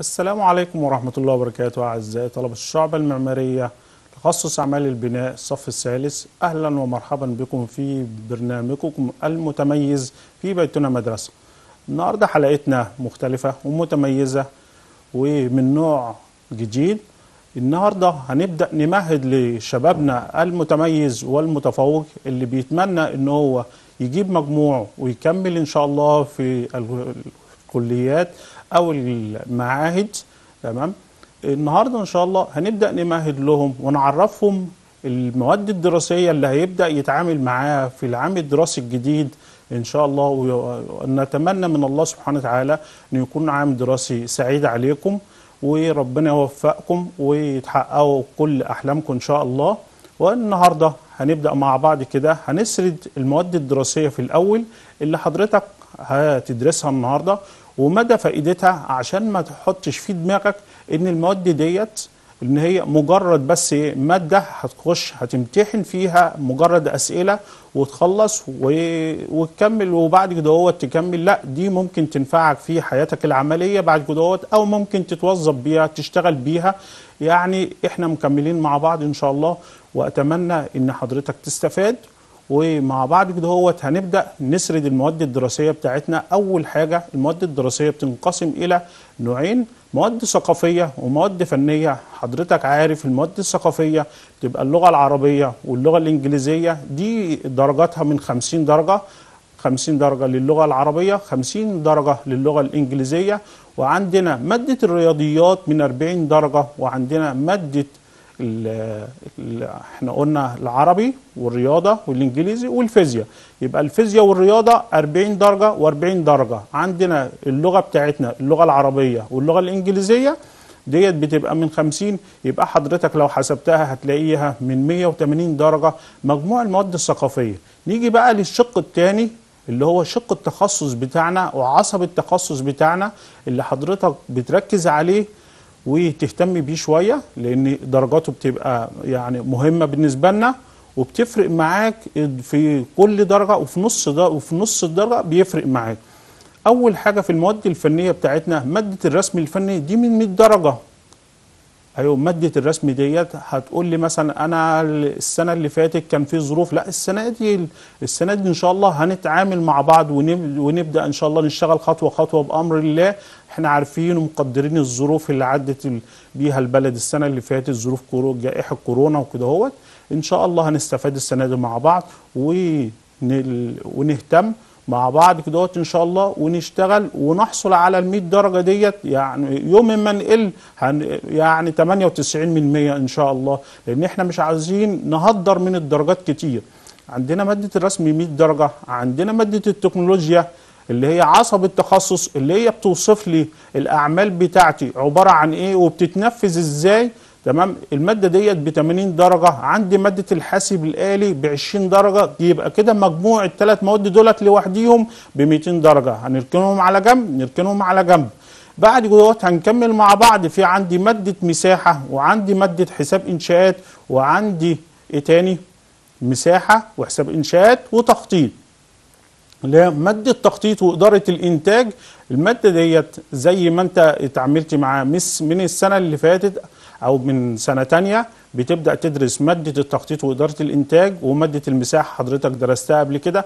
السلام عليكم ورحمة الله وبركاته أعزائي طلبة الشعب المعمارية تخصص أعمال البناء الصف الثالث أهلا ومرحبا بكم في برنامجكم المتميز في بيتنا مدرسة النهاردة حلقتنا مختلفة ومتميزة ومن نوع جديد النهاردة هنبدأ نمهد لشبابنا المتميز والمتفوق اللي بيتمنى إن هو يجيب مجموع ويكمل إن شاء الله في الكليات او المعاهد تمام النهارده ان شاء الله هنبدا نمهد لهم ونعرفهم المواد الدراسيه اللي هيبدا يتعامل معاها في العام الدراسي الجديد ان شاء الله ونتمنى من الله سبحانه وتعالى ان يكون عام دراسي سعيد عليكم وربنا يوفقكم وتحققوا كل احلامكم ان شاء الله والنهارده هنبدا مع بعض كده هنسرد المواد الدراسيه في الاول اللي حضرتك هتدرسها النهارده ومدى فائدتها عشان ما تحطش في دماغك ان المواد ديت ان هي مجرد بس إيه، ماده هتخش هتمتحن فيها مجرد اسئله وتخلص وتكمل وبعد كده هو تكمل لا دي ممكن تنفعك في حياتك العمليه بعد كده او ممكن تتوظف بيها تشتغل بيها يعني احنا مكملين مع بعض ان شاء الله واتمنى ان حضرتك تستفاد ومع بعض كده هوت هنبدا نسرد المواد الدراسيه بتاعتنا اول حاجه المواد الدراسيه بتنقسم الى نوعين مواد ثقافيه ومواد فنيه حضرتك عارف المواد الثقافيه بتبقى اللغه العربيه واللغه الانجليزيه دي درجاتها من 50 درجه 50 درجة للغة العربية 50 درجة للغة الإنجليزية وعندنا مادة الرياضيات من 40 درجة وعندنا مادة احنا قلنا العربي والرياضه والانجليزي والفيزياء يبقى الفيزياء والرياضه 40 درجه و40 درجه عندنا اللغه بتاعتنا اللغه العربيه واللغه الانجليزيه ديت بتبقى من 50 يبقى حضرتك لو حسبتها هتلاقيها من 180 درجه مجموع المواد الثقافيه نيجي بقى للشق الثاني اللي هو شق التخصص بتاعنا وعصب التخصص بتاعنا اللي حضرتك بتركز عليه وتهتمي بيه شويه لان درجاته بتبقى يعني مهمه بالنسبه لنا وبتفرق معاك في كل درجه وفي نص ده وفي نص الدرجه بيفرق معاك. اول حاجه في المواد الفنيه بتاعتنا ماده الرسم الفني دي من 100 درجه ايوه ماده الرسم ديت هتقول لي مثلا انا السنه اللي فاتت كان في ظروف لا السنه دي السنه دي ان شاء الله هنتعامل مع بعض ونبدا ان شاء الله نشتغل خطوه خطوه بامر الله احنا عارفين ومقدرين الظروف اللي عدت بيها البلد السنه اللي فاتت ظروف جائحه كورونا وكده اهوت ان شاء الله هنستفاد السنه دي مع بعض ونهتم مع بعض كدوت ان شاء الله ونشتغل ونحصل على ال 100 درجه ديت يعني يوم ما نقل يعني 98% ان شاء الله لان احنا مش عايزين نهدر من الدرجات كتير عندنا ماده الرسم 100 درجه عندنا ماده التكنولوجيا اللي هي عصب التخصص اللي هي بتوصف لي الاعمال بتاعتي عباره عن ايه وبتتنفذ ازاي تمام الماده ديت ب 80 درجه عندي ماده الحاسب الالي ب 20 درجه يبقى كده مجموع الثلاث مواد دولت لوحديهم ب 200 درجه هنركنهم على جنب نركنهم على جنب بعد دوت هنكمل مع بعض في عندي ماده مساحه وعندي ماده حساب انشاءات وعندي ايه تاني مساحه وحساب انشاءات وتخطيط اللي هي مادة تخطيط وإدارة الإنتاج المادة ديت زي ما أنت اتعاملت معاه من السنة اللي فاتت أو من سنة ثانيه بتبدأ تدرس مادة التخطيط وإدارة الإنتاج ومادة المساحة حضرتك درستها قبل كده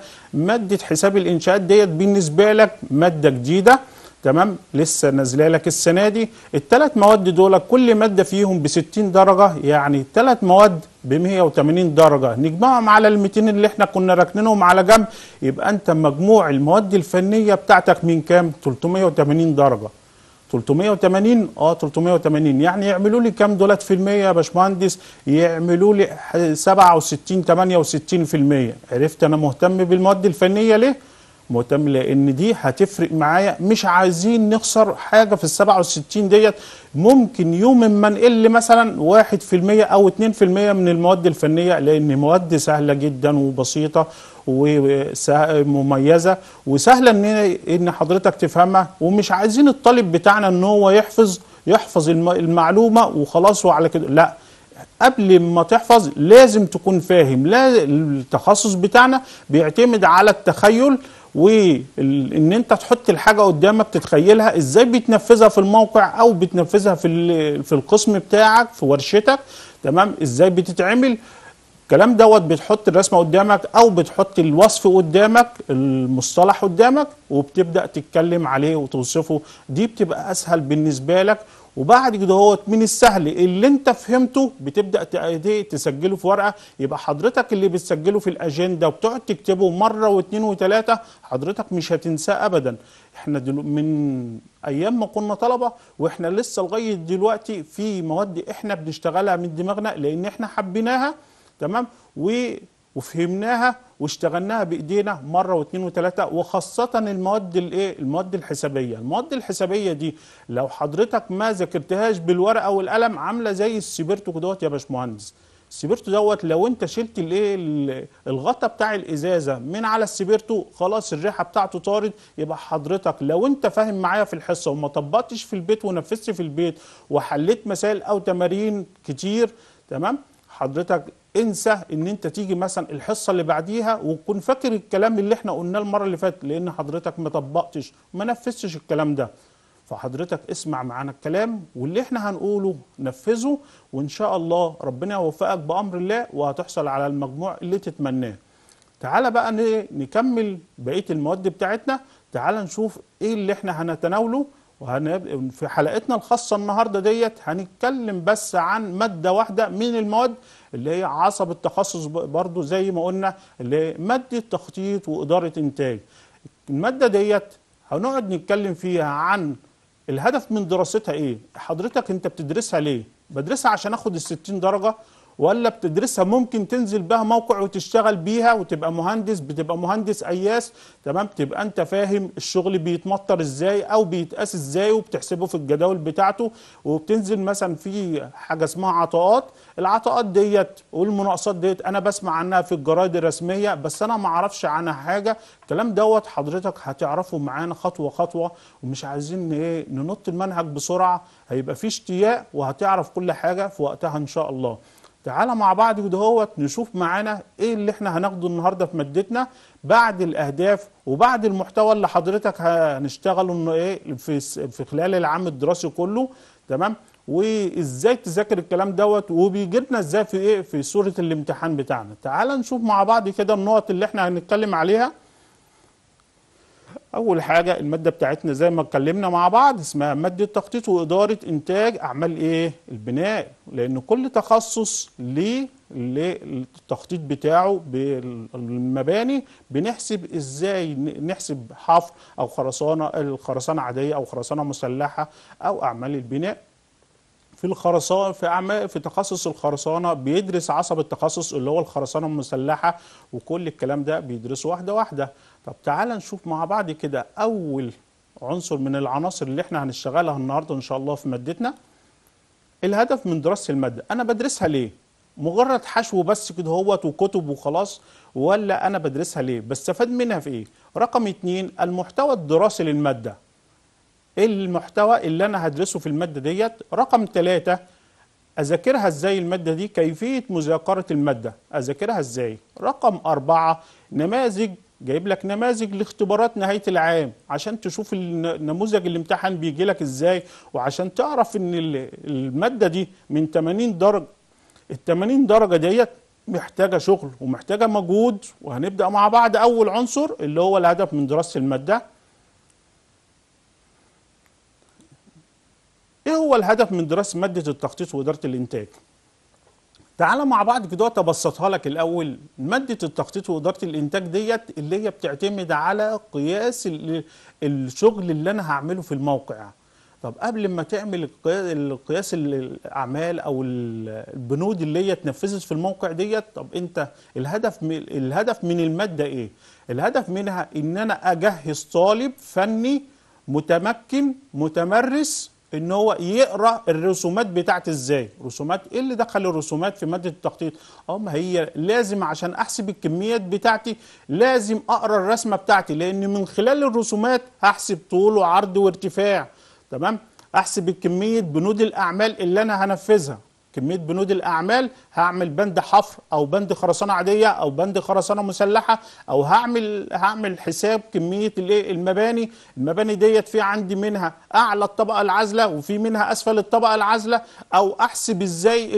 مادة حساب الإنشاءات ديت بالنسبة لك مادة جديدة تمام لسه نازله لك السنه دي الثلاث مواد دول كل ماده فيهم ب 60 درجه يعني ثلاث مواد ب 180 درجه نجمعهم على ال 200 اللي احنا كنا راكنينهم على جنب يبقى انت مجموع المواد الفنيه بتاعتك من كام 380 درجه 380 اه 380 يعني يعملوا لي كام دولات في المية يا باشمهندس يعملوا لي 67 68 في المية عرفت انا مهتم بالمواد الفنية ليه مهتم لان دي هتفرق معايا مش عايزين نخسر حاجة في ال 67 ديت ممكن يوم ما نقل مثلا 1% او 2% من المواد الفنية لان مواد سهلة جدا وبسيطة ومميزه وسهله ان ان حضرتك تفهمها ومش عايزين الطالب بتاعنا ان هو يحفظ يحفظ المعلومه وخلاص وعلى كده لا قبل ما تحفظ لازم تكون فاهم لا التخصص بتاعنا بيعتمد على التخيل وان انت تحط الحاجه قدامك تتخيلها ازاي بتنفذها في الموقع او بتنفذها في في القسم بتاعك في ورشتك تمام ازاي بتتعمل الكلام دوت بتحط الرسمه قدامك او بتحط الوصف قدامك المصطلح قدامك وبتبدا تتكلم عليه وتوصفه دي بتبقى اسهل بالنسبه لك وبعد كده هو من السهل اللي انت فهمته بتبدا تسجله في ورقه يبقى حضرتك اللي بتسجله في الاجنده وبتقعد تكتبه مره واثنين وثلاثه حضرتك مش هتنساه ابدا احنا من ايام ما كنا طلبه واحنا لسه لغايه دلوقتي في مواد احنا بنشتغلها من دماغنا لان احنا حبيناها تمام وفهمناها واشتغلناها بايدينا مره واثنين وثلاثه وخاصه المواد الايه المواد الحسابيه المواد الحسابيه دي لو حضرتك ما ذاكرتهاش بالورقه والقلم عامله زي السبرتو دوت يا باشمهندس السبرتو دوت لو انت شلت الايه الغطا بتاع الازازه من على السبرتو خلاص الريحه بتاعته طارت يبقى حضرتك لو انت فاهم معايا في الحصه وما طبقتش في البيت ونفذت في البيت وحليت مسائل او تمارين كتير تمام حضرتك انسى ان انت تيجي مثلا الحصه اللي بعديها وتكون فاكر الكلام اللي احنا قلناه المره اللي فاتت لان حضرتك ما طبقتش ما نفذتش الكلام ده فحضرتك اسمع معانا الكلام واللي احنا هنقوله نفذه وان شاء الله ربنا يوفقك بامر الله وهتحصل على المجموع اللي تتمناه تعالى بقى نكمل بقيه المواد بتاعتنا تعالى نشوف ايه اللي احنا هنتناوله وهنب... في حلقتنا الخاصة النهاردة ديت هنتكلم بس عن مادة واحدة من المواد اللي هي عصب التخصص برضو زي ما قلنا اللي هي مادة تخطيط وإدارة إنتاج المادة ديت هنقعد نتكلم فيها عن الهدف من دراستها إيه حضرتك أنت بتدرسها ليه بدرسها عشان أخد الستين درجة ولا بتدرسها ممكن تنزل بها موقع وتشتغل بيها وتبقى مهندس بتبقى مهندس اياس تمام تبقى انت فاهم الشغل بيتمطر ازاي او بيتقاس ازاي وبتحسبه في الجداول بتاعته وبتنزل مثلا في حاجه اسمها عطاءات العطاءات ديت والمناقصات ديت انا بسمع عنها في الجرايد الرسميه بس انا ما اعرفش عنها حاجه الكلام دوت حضرتك هتعرفه معانا خطوه خطوه ومش عايزين ايه ننط المنهج بسرعه هيبقى في اشتياق وهتعرف كل حاجه في وقتها ان شاء الله تعالى مع بعض ودهوت نشوف معانا ايه اللي احنا هناخده النهارده في مادتنا بعد الاهداف وبعد المحتوى اللي حضرتك هنشتغله انه ايه في في خلال العام الدراسي كله تمام وازاي تذاكر الكلام دوت وبيجيبنا ازاي في ايه في صوره الامتحان بتاعنا تعالى نشوف مع بعض كده النقط اللي احنا هنتكلم عليها اول حاجه الماده بتاعتنا زي ما اتكلمنا مع بعض اسمها ماده تخطيط واداره انتاج اعمال ايه البناء لان كل تخصص ليه للتخطيط بتاعه بالمباني بنحسب ازاي نحسب حفر او خرسانه الخرسانه عاديه او خرسانه مسلحه او اعمال البناء في الخرسانه في أعماء في تخصص الخرسانه بيدرس عصب التخصص اللي هو الخرسانه المسلحه وكل الكلام ده بيدرسه واحده واحده طب تعال نشوف مع بعض كده اول عنصر من العناصر اللي احنا هنشتغلها النهارده ان شاء الله في مادتنا الهدف من دراسه الماده انا بدرسها ليه مجرد حشو بس كده هوت وكتب وخلاص ولا انا بدرسها ليه بستفاد منها في ايه رقم اتنين المحتوى الدراسي للماده المحتوى اللي انا هدرسه في الماده ديت رقم ثلاثة اذاكرها ازاي الماده دي كيفيه مذاكره الماده اذاكرها ازاي رقم أربعة نماذج جايب لك نماذج لاختبارات نهايه العام عشان تشوف النموذج الامتحان بيجي لك ازاي وعشان تعرف ان الماده دي من 80 درجه ال 80 درجه ديت محتاجه شغل ومحتاجه مجهود وهنبدا مع بعض اول عنصر اللي هو الهدف من دراسه الماده ايه هو الهدف من دراسه ماده التخطيط واداره الانتاج تعالى مع بعض كده تبسطها لك الاول ماده التخطيط واداره الانتاج ديت اللي هي بتعتمد على قياس الشغل اللي انا هعمله في الموقع طب قبل ما تعمل قياس الاعمال او البنود اللي هي اتنفذت في الموقع ديت طب انت الهدف من الهدف من الماده ايه الهدف منها ان انا اجهز طالب فني متمكن متمرس ان هو يقرا الرسومات بتاعت ازاي رسومات ايه اللي دخل الرسومات في ماده التخطيط اه ما هي لازم عشان احسب الكميات بتاعتي لازم اقرا الرسمه بتاعتي لان من خلال الرسومات هحسب طول وعرض وارتفاع تمام احسب الكميه بنود الاعمال اللي انا هنفذها كميه بنود الاعمال هعمل بند حفر او بند خرسانه عاديه او بند خرسانه مسلحه او هعمل هعمل حساب كميه الايه المباني المباني ديت في عندي منها اعلى الطبقه العازله وفي منها اسفل الطبقه العازله او احسب ازاي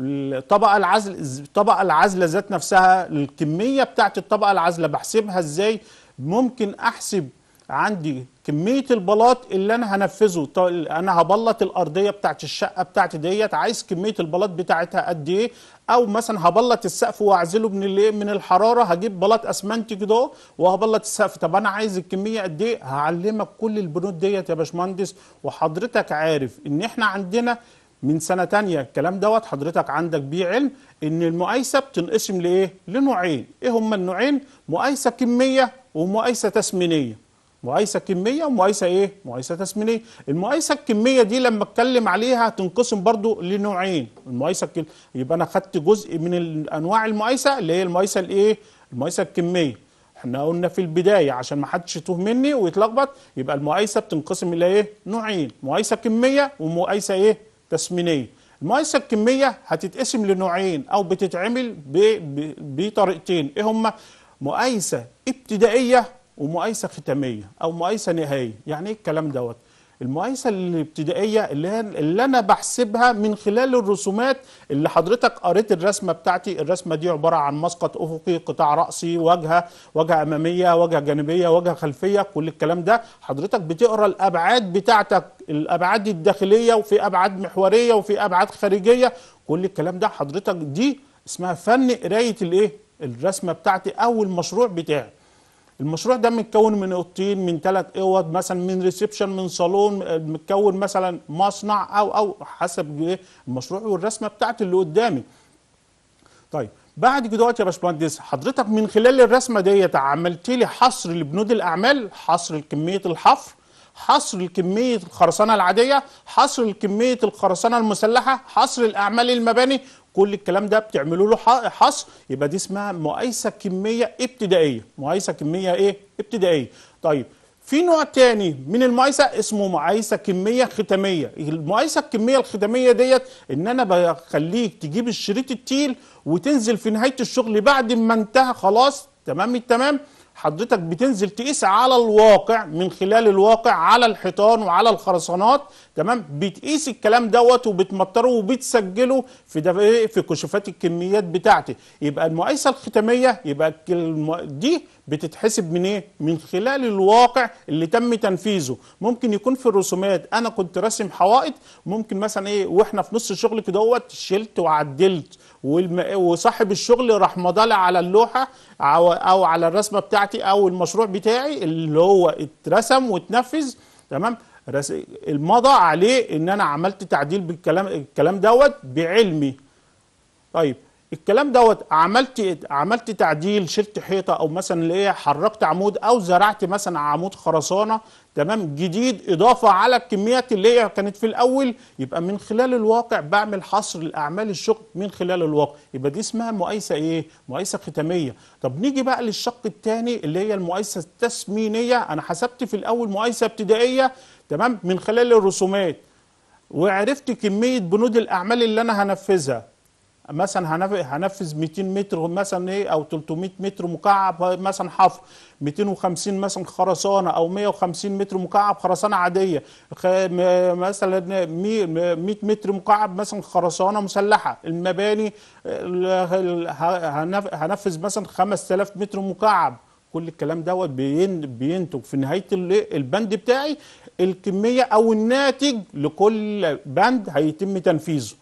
الطبقه العزل الطبقه العازله ذات نفسها الكميه بتاعت الطبقه العازله بحسبها ازاي ممكن احسب عندي كميه البلاط اللي انا هنفذه طيب، انا هبلط الارضيه بتاعت الشقه بتاعتي ديت عايز كميه البلاط بتاعتها قد ايه او مثلا هبلط السقف واعزله من الايه من الحراره هجيب بلاط اسمنتي كده وهبلط السقف طب انا عايز الكميه قد ايه هعلمك كل البنود ديت يا باشمهندس وحضرتك عارف ان احنا عندنا من سنه تانية الكلام دوت حضرتك عندك بيه علم ان المقايسه بتنقسم لايه لنوعين ايه هما النوعين مقايسه كميه ومقايسه تسمينيه مقايسه كميه ومقايسه ايه مقايسه تسمينيه المقايسه الكميه دي لما اتكلم عليها هتنقسم برضو لنوعين المقايسه الكل... يبقى انا خدت جزء من انواع المقايسه اللي هي المقايسه الايه المقايسه الكميه احنا قلنا في البدايه عشان ما حدش يتوه مني ويتلخبط يبقى المقايسه بتنقسم الى ايه نوعين مقايسه كميه ومقايسه ايه تسمينيه المقايسه الكميه هتتقسم لنوعين او بتتعمل بطريقتين ايه هما مقايسه ابتدائيه ومقايسه ختاميه او مقايسه نهائيه يعني ايه الكلام دوت المقايسه الابتدائيه اللي, اللي انا بحسبها من خلال الرسومات اللي حضرتك قريت الرسمه بتاعتي الرسمه دي عباره عن مسقط افقي قطاع راسي واجهه واجهه اماميه واجهه جانبيه واجهه خلفيه كل الكلام ده حضرتك بتقرا الابعاد بتاعتك الابعاد الداخليه وفي ابعاد محوريه وفي ابعاد خارجيه كل الكلام ده حضرتك دي اسمها فن قرايه الايه الرسمه بتاعتي او المشروع بتاعي المشروع ده متكون من اوضتين من ثلاث اوض مثلا من ريسبشن من صالون متكون مثلا مصنع او او حسب ايه المشروع والرسمه بتاعت اللي قدامي طيب بعد كده دلوقتي يا باشمهندس حضرتك من خلال الرسمه ديت عملت لي حصر لبنود الاعمال حصر لكميه الحفر حصر لكمية الخرسانة العادية حصر لكمية الخرسانة المسلحة حصر الأعمال المباني كل الكلام ده بتعملوا له حصر يبقى دي اسمها مقايسه كميه ابتدائيه مقايسه كميه ايه ابتدائيه طيب في نوع تاني من المقايسه اسمه مقايسه كميه ختاميه المقايسه الكميه الختاميه ديت ان انا بخليك تجيب الشريط التيل وتنزل في نهايه الشغل بعد ما انتهى خلاص تمام التمام حضرتك بتنزل تقيس على الواقع من خلال الواقع على الحيطان وعلى الخرسانات تمام بتقيس الكلام دوت وبتمطره وبتسجله في في كشوفات الكميات بتاعتي يبقى المقايسه الختاميه يبقى دي بتتحسب من ايه من خلال الواقع اللي تم تنفيذه ممكن يكون في الرسومات انا كنت راسم حوائط ممكن مثلا ايه واحنا في نص الشغل كده دوت شلت وعدلت وصاحب الشغل راح مضالع على اللوحه او على الرسمه بتاعتي بتاعتي او المشروع بتاعي اللي هو اترسم واتنفذ تمام المضى عليه ان انا عملت تعديل بالكلام الكلام دوت بعلمي طيب الكلام دوت عملت عملت تعديل شلت حيطه او مثلا ايه حركت عمود او زرعت مثلا عمود خرسانه تمام جديد اضافه على الكميات اللي هي كانت في الاول يبقى من خلال الواقع بعمل حصر لاعمال الشغل من خلال الواقع يبقى دي اسمها مقايسه ايه مقايسه ختاميه طب نيجي بقى للشق الثاني اللي هي المقايسه التسمينيه انا حسبت في الاول مقايسه ابتدائيه تمام من خلال الرسومات وعرفت كميه بنود الاعمال اللي انا هنفذها مثلا هنفذ 200 متر مثلا ايه او 300 متر مكعب مثلا حفر 250 مثلا خرسانه او 150 متر مكعب خرسانه عاديه مثلا 100 متر مكعب مثلا خرسانه مسلحه المباني هنفذ مثلا 5000 متر مكعب كل الكلام دوت بينتج في نهايه البند بتاعي الكميه او الناتج لكل بند هيتم تنفيذه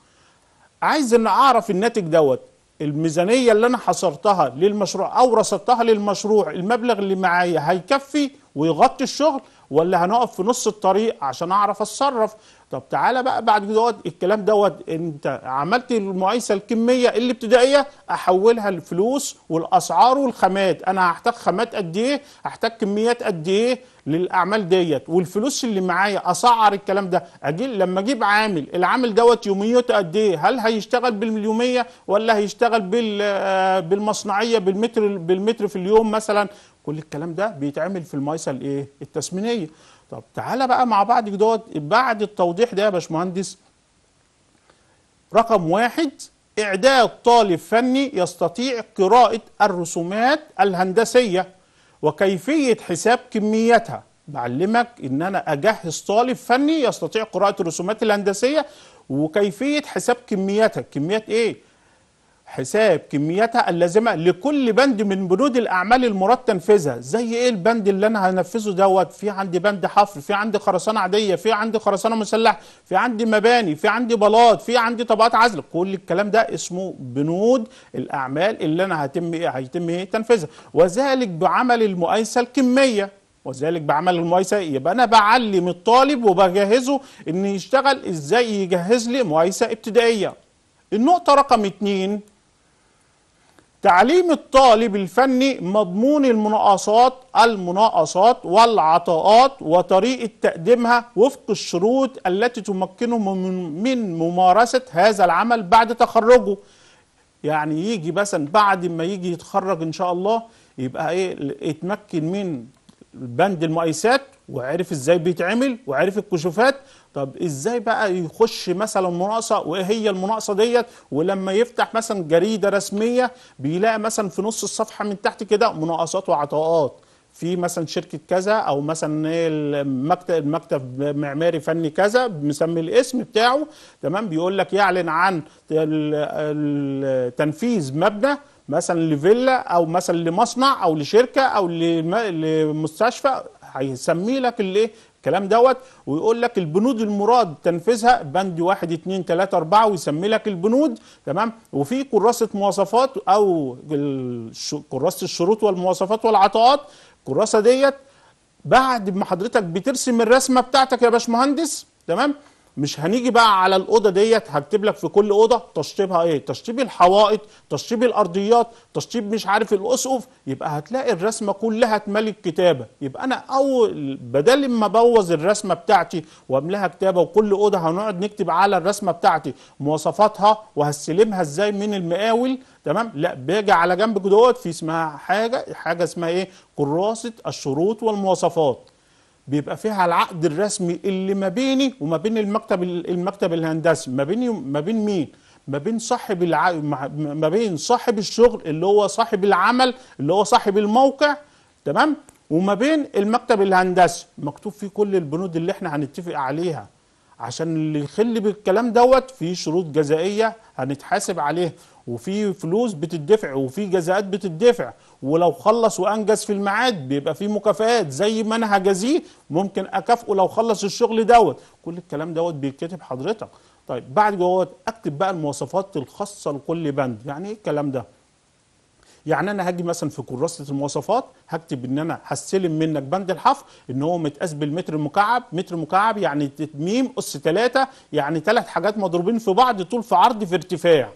عايز ان اعرف الناتج دوت الميزانيه اللي انا حصرتها للمشروع او رصدتها للمشروع المبلغ اللي معايا هيكفي ويغطي الشغل ولا هنقف في نص الطريق عشان اعرف اتصرف طب تعالى بقى بعد دوت الكلام دوت انت عملت المقايسه الكميه الابتدائيه احولها لفلوس والاسعار والخامات انا هحتاج خامات قد ايه هحتاج كميات قد ايه للاعمال ديت والفلوس اللي معايا اسعر الكلام ده اجي لما اجيب عامل العامل دوت يوميته قد ايه هل هيشتغل باليوميه ولا هيشتغل بال آه، بالمصنعيه بالمتر بالمتر في اليوم مثلا كل الكلام ده بيتعمل في المايسة الايه التسمينيه طب تعالى بقى مع بعض دوت بعد التوضيح ده يا باشمهندس رقم واحد إعداد طالب فني يستطيع قراءة الرسومات الهندسية وكيفية حساب كميتها بعلمك إن أنا أجهز طالب فني يستطيع قراءة الرسومات الهندسية وكيفية حساب كميتها كميات إيه؟ حساب كميتها اللازمة لكل بند من بنود الأعمال المراد تنفيذها زي إيه البند اللي أنا هنفذه دوت في عندي بند حفر في عندي خرسانة عادية في عندي خرسانة مسلحة في عندي مباني في عندي بلاط في عندي طبقات عزل كل الكلام ده اسمه بنود الأعمال اللي أنا هتم إيه هيتم إيه تنفيذها وذلك بعمل المقايسة الكمية وذلك بعمل المقايسه يبقى انا بعلم الطالب وبجهزه ان يشتغل ازاي يجهز لي مقايسه ابتدائيه النقطه رقم اتنين تعليم الطالب الفني مضمون المناقصات المناقصات والعطاءات وطريقة تقديمها وفق الشروط التي تمكنه من ممارسة هذا العمل بعد تخرجه يعني يجي مثلا بعد ما يجي يتخرج ان شاء الله يبقى ايه اتمكن من بند المقايسات وعرف ازاي بيتعمل وعرف الكشوفات طب ازاي بقى يخش مثلا مناقصه وايه هي المناقصه ديت ولما يفتح مثلا جريده رسميه بيلاقي مثلا في نص الصفحه من تحت كده مناقصات وعطاءات في مثلا شركه كذا او مثلا إيه المكتب المكتب معماري فني كذا مسمي الاسم بتاعه تمام بيقول لك يعلن عن تنفيذ مبنى مثلا لفيلا او مثلا لمصنع او لشركه او لمستشفى هيسمي لك الايه الكلام دوت ويقول لك البنود المراد تنفيذها بند 1 2 3 4 ويسمي لك البنود تمام وفي كراسه مواصفات او كراسه الشروط والمواصفات والعطاءات الكراسه ديت بعد ما حضرتك بترسم الرسمه بتاعتك يا باشمهندس تمام مش هنيجي بقى على الاوضه ديت هكتب لك في كل اوضه تشطيبها ايه تشطيب الحوائط تشطيب الارضيات تشطيب مش عارف الاسقف يبقى هتلاقي الرسمه كلها تملي الكتابه يبقى انا اول بدل ما ابوظ الرسمه بتاعتي واملاها كتابه وكل اوضه هنقعد نكتب على الرسمه بتاعتي مواصفاتها وهستلمها ازاي من المقاول تمام لا باجي على جنب دوت في اسمها حاجه حاجه اسمها ايه كراسه الشروط والمواصفات بيبقى فيها العقد الرسمي اللي ما بيني وما بين المكتب المكتب الهندسي ما بيني ما بين مين ما بين صاحب الع... ما بين صاحب الشغل اللي هو صاحب العمل اللي هو صاحب الموقع تمام وما بين المكتب الهندسي مكتوب فيه كل البنود اللي احنا هنتفق عليها عشان اللي يخل بالكلام دوت في شروط جزائيه هنتحاسب عليها وفي فلوس بتدفع وفي جزاءات بتدفع ولو خلص وانجز في الميعاد بيبقى في مكافئات زي ما انا هجازيه ممكن اكافئه لو خلص الشغل دوت كل الكلام دوت بيتكتب حضرتك طيب بعد جوات اكتب بقى المواصفات الخاصه لكل بند يعني ايه الكلام ده يعني انا هاجي مثلا في كراسه المواصفات هكتب ان انا هستلم منك بند الحفر ان هو متقاس بالمتر المكعب متر مكعب يعني تميم اس 3 يعني ثلاث حاجات مضروبين في بعض طول في عرض في ارتفاع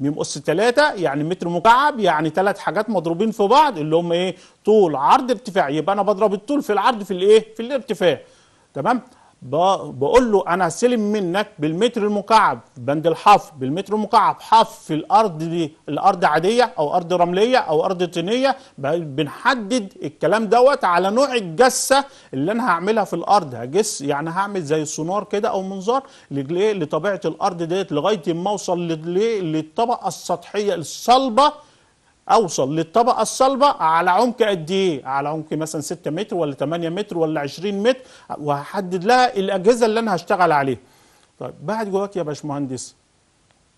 ميم اس 3 يعني متر مكعب يعني ثلاث حاجات مضروبين في بعض اللي هم ايه طول عرض ارتفاع يبقى انا بضرب الطول في العرض في الايه في الارتفاع تمام بقول له انا هستلم منك بالمتر المكعب بند الحفر بالمتر المكعب حفر الارض دي الارض عاديه او ارض رمليه او ارض طينيه بنحدد الكلام دوت على نوع الجسه اللي انا هعملها في الارض هجس يعني هعمل زي سونار كده او منظار لطبيعه الارض ديت لغايه ما اوصل للطبقه السطحيه الصلبه اوصل للطبقه الصلبه على عمق قد ايه؟ على عمق مثلا 6 متر ولا 8 متر ولا 20 متر وهحدد لها الاجهزه اللي انا هشتغل عليها. طيب بعد جواك يا باشمهندس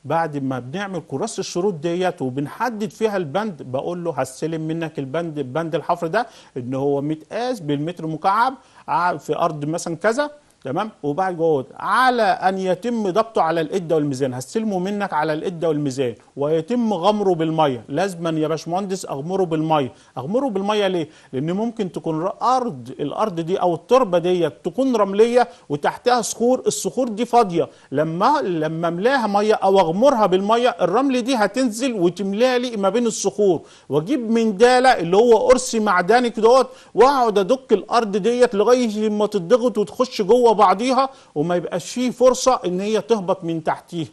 بعد ما بنعمل كراس الشروط ديت وبنحدد فيها البند بقول له هستلم منك البند البند الحفر ده ان هو متقاس بالمتر مكعب آه، في ارض مثلا كذا تمام وبعد جوه على ان يتم ضبطه على الاده والميزان هستلمه منك على الاده والميزان ويتم غمره بالميه لازما يا باشمهندس اغمره بالميه اغمره بالميه ليه لان ممكن تكون ارض الارض دي او التربه ديت تكون رمليه وتحتها صخور الصخور دي فاضيه لما لما املاها ميه او اغمرها بالميه الرمل دي هتنزل وتملاها لي ما بين الصخور واجيب داله اللي هو قرص معدني كدهوت واقعد ادك الارض ديت لغايه ما تتضغط وتخش جوه جوه بعضيها وما يبقاش فيه فرصه ان هي تهبط من تحتيها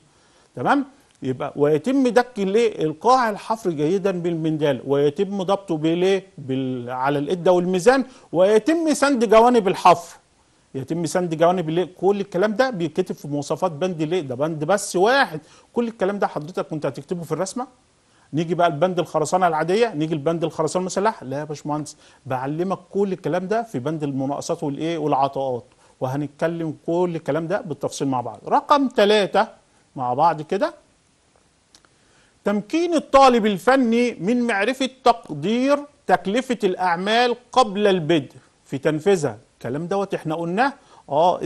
تمام يبقى ويتم دك القاع الحفر جيدا بالمنديل ويتم ضبطه بالايه بال... على الاده والميزان ويتم سند جوانب الحفر يتم سند جوانب الايه كل الكلام ده بيتكتب في مواصفات بند الايه ده بند بس واحد كل الكلام ده حضرتك كنت هتكتبه في الرسمه نيجي بقى البند الخرسانه العاديه نيجي البند الخرسانه المسلحه لا يا باشمهندس بعلمك كل الكلام ده في بند المناقصات والايه والعطاءات وهنتكلم كل الكلام ده بالتفصيل مع بعض رقم ثلاثة مع بعض كده تمكين الطالب الفني من معرفة تقدير تكلفة الأعمال قبل البدء في تنفيذها الكلام دوت احنا قلناه اه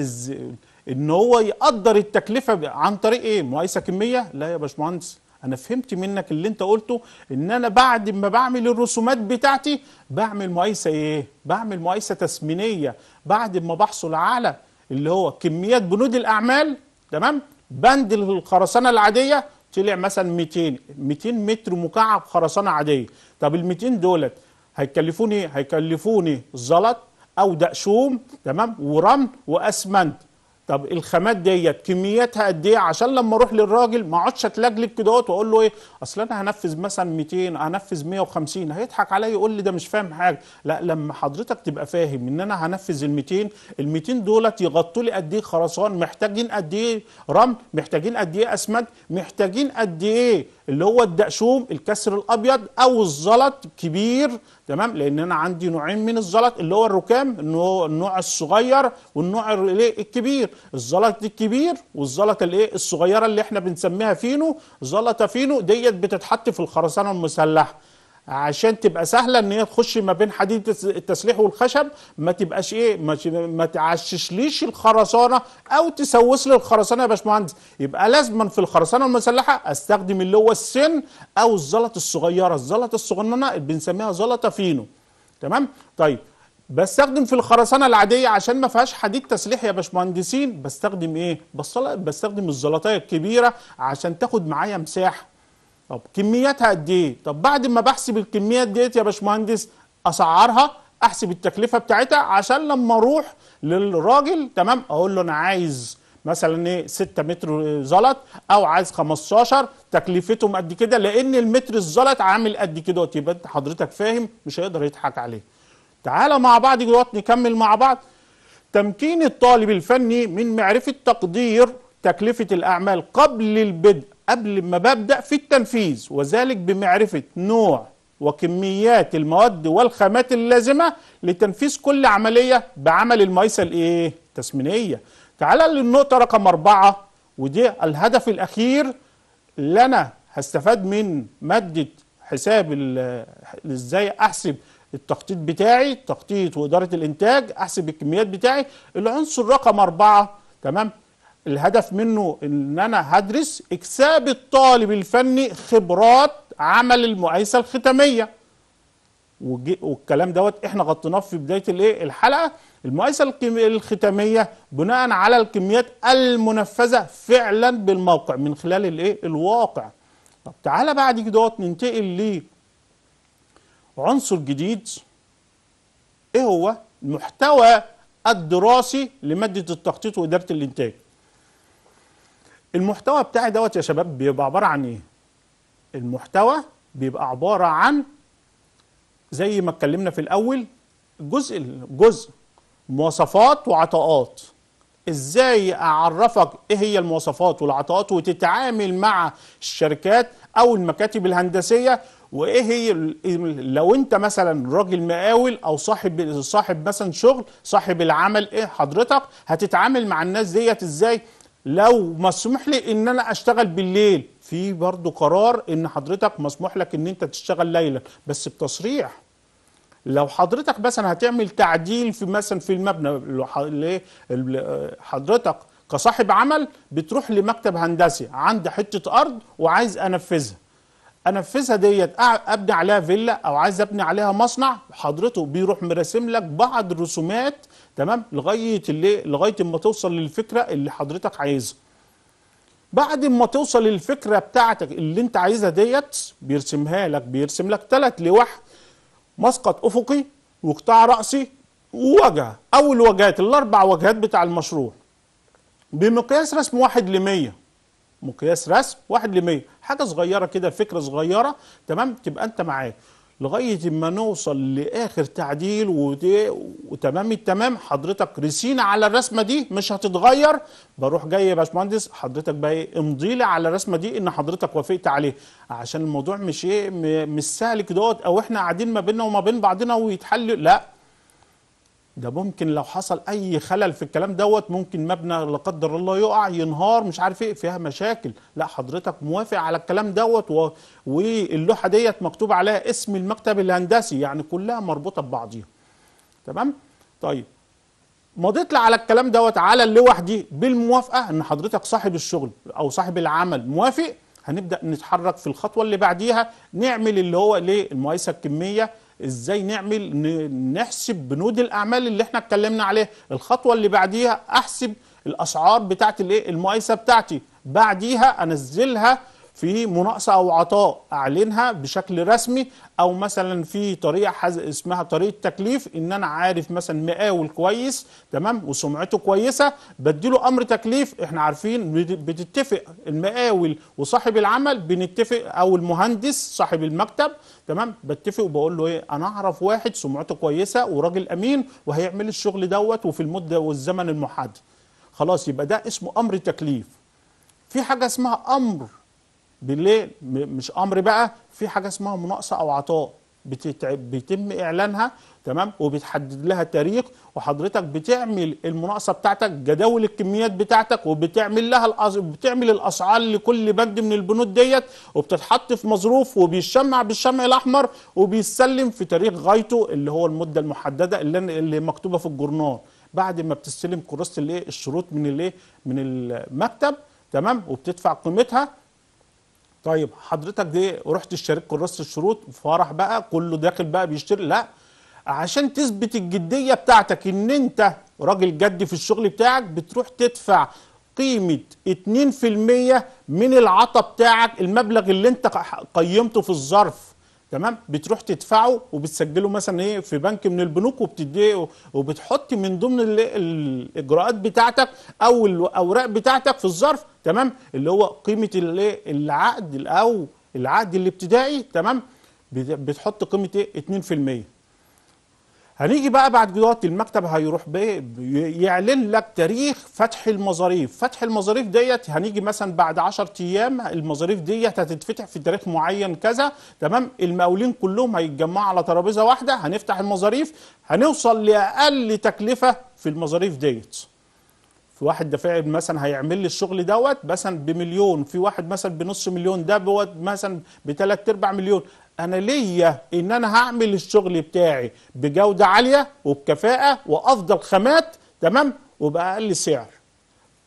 ان هو يقدر التكلفة عن طريق ايه مقايسة كمية لا يا باشمهندس انا فهمت منك اللي انت قلته ان انا بعد ما بعمل الرسومات بتاعتي بعمل مقايسه ايه بعمل مقايسه تسمينيه بعد ما بحصل على اللي هو كميات بنود الاعمال تمام بند الخرسانه العاديه طلع مثلا 200 200 متر مكعب خرسانه عاديه طب ال 200 دولت هيكلفوني إيه؟ هيكلفوني زلط او دقشوم تمام ورمل واسمنت طب الخامات ديت كميتها قد ايه عشان لما اروح للراجل ما اقعدش اتلجلج كده واقول له ايه اصل انا هنفذ مثلا 200 هنفذ 150 هيضحك عليا يقول لي ده مش فاهم حاجه لا لما حضرتك تبقى فاهم ان انا هنفذ ال 200 ال 200 دولت يغطوا لي قد ايه خرسان محتاجين قد ايه رمل محتاجين قد ايه اسمنت محتاجين قد ايه اللي هو الدقشوم الكسر الابيض او الزلط كبير تمام لان انا عندي نوعين من الزلط اللي هو الركام النوع الصغير والنوع إيه، الكبير الزلط الكبير والزلط الايه الصغيره اللي احنا بنسميها فينو زلطه فينو ديت بتتحط في الخرسانه المسلحه عشان تبقى سهله ان هي تخش ما بين حديد التسليح والخشب ما تبقاش ايه ما, ما تعششليش الخرسانه او تسوس لي الخرسانه يا باشمهندس يبقى لازما في الخرسانه المسلحه استخدم اللي هو السن او الزلط الصغيره الزلط الصغننه اللي بنسميها زلطه فينو تمام طيب بستخدم في الخرسانه العاديه عشان ما فيهاش حديد تسليح يا باشمهندسين بستخدم ايه بستخدم الزلطيه الكبيره عشان تاخد معايا مساحه طب كمياتها قد ايه طب بعد ما بحسب الكميات ديت يا باشمهندس اسعرها احسب التكلفه بتاعتها عشان لما اروح للراجل تمام اقول له انا عايز مثلا ايه 6 متر زلط او عايز 15 تكلفتهم قد كده لان المتر الزلط عامل قد كده يبقى انت حضرتك فاهم مش هيقدر يضحك عليه تعالى مع بعض دلوقتي نكمل مع بعض تمكين الطالب الفني من معرفه تقدير تكلفه الاعمال قبل البدء قبل ما ببدأ في التنفيذ وذلك بمعرفة نوع وكميات المواد والخامات اللازمة لتنفيذ كل عملية بعمل المايسه الايه؟ التسمينية. تعال للنقطة رقم أربعة ودي الهدف الأخير اللي أنا هستفاد من مادة حساب ازاي أحسب التخطيط بتاعي تخطيط وإدارة الإنتاج أحسب الكميات بتاعي العنصر رقم أربعة تمام الهدف منه ان انا هدرس اكساب الطالب الفني خبرات عمل المقايسه الختاميه والكلام دوت احنا غطيناه في بدايه الايه الحلقه المقايسه الختاميه بناء على الكميات المنفذه فعلا بالموقع من خلال الايه الواقع طب تعالى بعد كده ننتقل لعنصر جديد ايه هو المحتوى الدراسي لماده التخطيط واداره الانتاج المحتوى بتاعي دوت يا شباب بيبقى عباره عن ايه المحتوى بيبقى عباره عن زي ما اتكلمنا في الاول جزء جزء مواصفات وعطاءات ازاي اعرفك ايه هي المواصفات والعطاءات وتتعامل مع الشركات او المكاتب الهندسيه وايه هي لو انت مثلا راجل مقاول او صاحب صاحب مثلا شغل صاحب العمل ايه حضرتك هتتعامل مع الناس ديت ازاي لو مسموح لي ان انا اشتغل بالليل في برضه قرار ان حضرتك مسموح لك ان انت تشتغل ليلا بس بتصريح لو حضرتك مثلا هتعمل تعديل في مثلا في المبنى حضرتك كصاحب عمل بتروح لمكتب هندسي عند حته ارض وعايز انفذها انفذها ديت ابني عليها فيلا او عايز ابني عليها مصنع حضرته بيروح مرسم لك بعض الرسومات تمام لغايه اللي لغايه ما توصل للفكره اللي حضرتك عايزها بعد ما توصل للفكره بتاعتك اللي انت عايزها ديت بيرسمها لك بيرسم لك ثلاث لوح مسقط افقي وقطاع راسي ووجه اول وجهات الاربع وجهات بتاع المشروع بمقياس رسم واحد ل 100 مقياس رسم واحد ل 100 حاجه صغيره كده فكره صغيره تمام تبقى انت معاك لغايه ما نوصل لاخر تعديل وتمام التمام حضرتك رسينا على الرسمه دي مش هتتغير بروح جاي يا باشمهندس حضرتك بقى ايه امضي لي على الرسمه دي ان حضرتك وافقت عليه عشان الموضوع مش ايه مش سهل كده او احنا قاعدين ما بيننا وما بين بعضنا ويتحل لا ده ممكن لو حصل اي خلل في الكلام دوت ممكن مبنى لا قدر الله يقع ينهار مش عارف ايه فيها مشاكل لا حضرتك موافق على الكلام دوت و... واللوحه ديت مكتوب عليها اسم المكتب الهندسي يعني كلها مربوطه ببعضيها تمام طيب مضيت لي على الكلام دوت على اللوح دي بالموافقه ان حضرتك صاحب الشغل او صاحب العمل موافق هنبدا نتحرك في الخطوه اللي بعديها نعمل اللي هو ليه المقايسه الكميه ازاي نعمل نحسب بنود الاعمال اللي احنا اتكلمنا عليها الخطوه اللي بعديها احسب الاسعار بتاعت الايه المقايسه بتاعتي بعديها انزلها في مناقصه او عطاء اعلنها بشكل رسمي او مثلا في طريقه حز... اسمها طريقه تكليف ان انا عارف مثلا مقاول كويس تمام وسمعته كويسه بديله امر تكليف احنا عارفين بتتفق المقاول وصاحب العمل بنتفق او المهندس صاحب المكتب تمام بتفق وبقول له ايه انا اعرف واحد سمعته كويسه وراجل امين وهيعمل الشغل دوت وفي المده والزمن المحدد خلاص يبقى ده اسمه امر تكليف في حاجه اسمها امر بالليل مش امر بقى في حاجه اسمها مناقصه او عطاء بيتم اعلانها تمام وبتحدد لها تاريخ وحضرتك بتعمل المناقصه بتاعتك جداول الكميات بتاعتك وبتعمل لها الأز... بتعمل الاسعار لكل بند من البنود ديت وبتتحط في مظروف وبيشمع بالشمع الاحمر وبيسلم في تاريخ غايته اللي هو المده المحدده اللي, اللي مكتوبه في الجورنال بعد ما بتستلم كراسه الايه الشروط من الايه من المكتب تمام وبتدفع قيمتها طيب حضرتك دي رحت اشتريت كراسه الشروط فرح بقى كله داخل بقى بيشتري لا عشان تثبت الجديه بتاعتك ان انت راجل جد في الشغل بتاعك بتروح تدفع قيمه 2% من العطا بتاعك المبلغ اللي انت قيمته في الظرف تمام بتروح تدفعه وبتسجله مثلا ايه في بنك من البنوك وبتديه وبتحط من ضمن الاجراءات بتاعتك او الاوراق بتاعتك في الظرف تمام اللي هو قيمه العقد او العقد الابتدائي تمام بتحط قيمه ايه 2% هنيجي بقى بعد دلوقتي المكتب هيروح بايه يعلن لك تاريخ فتح المظاريف فتح المظاريف ديت هنيجي مثلا بعد 10 ايام المظاريف ديت هتتفتح في تاريخ معين كذا تمام المقاولين كلهم هيتجمعوا على ترابيزه واحده هنفتح المظاريف هنوصل لاقل تكلفه في المظاريف ديت في واحد دافع مثلا هيعمل لي الشغل دوت مثلا بمليون في واحد مثلا بنص مليون دوت مثلا بثلاث ارباع مليون انا ليا ان انا هعمل الشغل بتاعي بجوده عاليه وبكفاءه وافضل خامات تمام وباقل سعر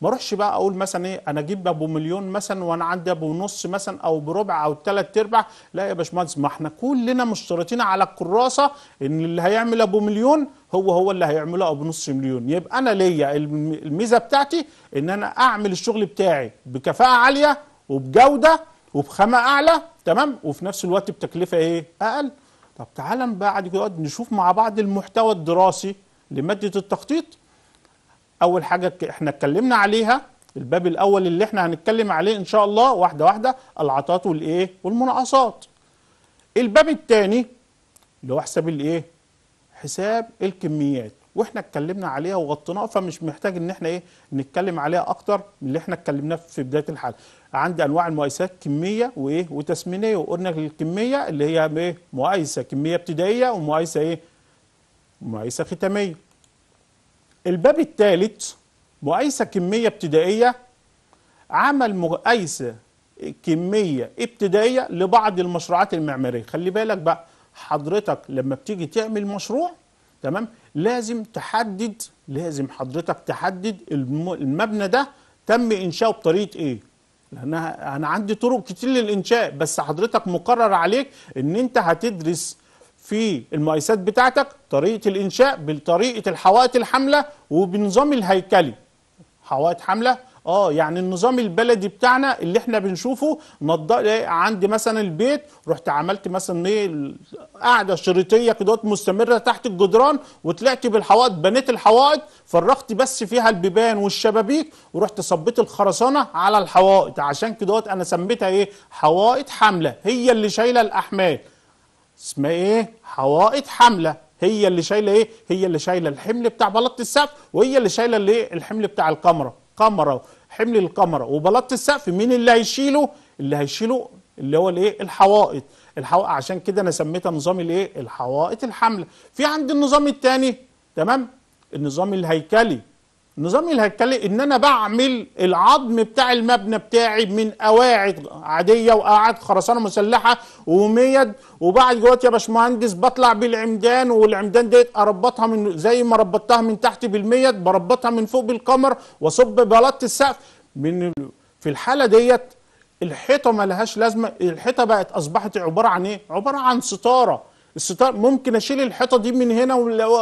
ما اروحش بقى اقول مثلا ايه انا اجيب ابو مليون مثلا وانا عندي ابو نص مثلا او بربع او ثلاث ارباع لا يا باشمهندس ما احنا كلنا مشترطين على الكراسه ان اللي هيعمل ابو مليون هو هو اللي هيعمله ابو نص مليون يبقى انا ليا الميزه بتاعتي ان انا اعمل الشغل بتاعي بكفاءه عاليه وبجوده وبخامه اعلى تمام وفي نفس الوقت بتكلفه ايه اقل طب تعالى بعد كده نشوف مع بعض المحتوى الدراسي لماده التخطيط اول حاجه احنا اتكلمنا عليها الباب الاول اللي احنا هنتكلم عليه ان شاء الله واحده واحده العطاءات والايه والمناقصات الباب الثاني اللي هو حساب الايه حساب الكميات واحنا اتكلمنا عليها وغطيناها فمش محتاج ان احنا ايه نتكلم عليها اكتر من اللي احنا اتكلمناه في بدايه الحلقه عندي انواع المقايسات كميه وايه وتسمينيه وقلنا الكميه اللي هي ايه مقايسه كميه ابتدائيه ومقايسه ايه مقايسه ختاميه الباب الثالث مقايسة كمية ابتدائية عمل مقايسة كمية ابتدائية لبعض المشروعات المعمارية خلي بالك بقى حضرتك لما بتيجي تعمل مشروع تمام لازم تحدد لازم حضرتك تحدد المبنى ده تم انشاؤه بطريقه ايه لان انا عندي طرق كتير للانشاء بس حضرتك مقرر عليك ان انت هتدرس في المقايسات بتاعتك طريقه الانشاء بطريقه الحوائط الحامله وبنظام الهيكلي حوائط حامله اه يعني النظام البلدي بتاعنا اللي احنا بنشوفه نض... عندي مثلا البيت رحت عملت مثلا ايه قاعده شريطيه كده مستمره تحت الجدران وطلعت بالحوائط بنيت الحوائط فرغت بس فيها البيبان والشبابيك ورحت صبيت الخرسانه على الحوائط عشان كده انا سميتها ايه حوائط حامله هي اللي شايله الاحمال اسمها ايه حوائط حمله هي اللي شايله ايه هي اللي شايله الحمل بتاع بلاطه السقف وهي اللي شايله الايه الحمل بتاع القمره، قمره حمل القمره وبلاطه السقف مين اللي هيشيله اللي هيشيله اللي هو الايه الحوائط الحوائط عشان كده انا سميتها نظام الايه الحوائط الحمله في عند النظام الثاني تمام النظام الهيكلي نظام الهيكلي ان انا بعمل العظم بتاع المبنى بتاعي من قواعد عاديه وقواعد خرسانه مسلحه وميد وبعد جوات يا باشمهندس بطلع بالعمدان والعمدان ديت اربطها من زي ما ربطتها من تحت بالميد بربطها من فوق بالقمر واصب بلاط السقف من في الحاله ديت الحيطه لهاش لازمه الحيطه بقت اصبحت عباره عن ايه؟ عباره عن ستاره الستار ممكن اشيل الحيطه دي من هنا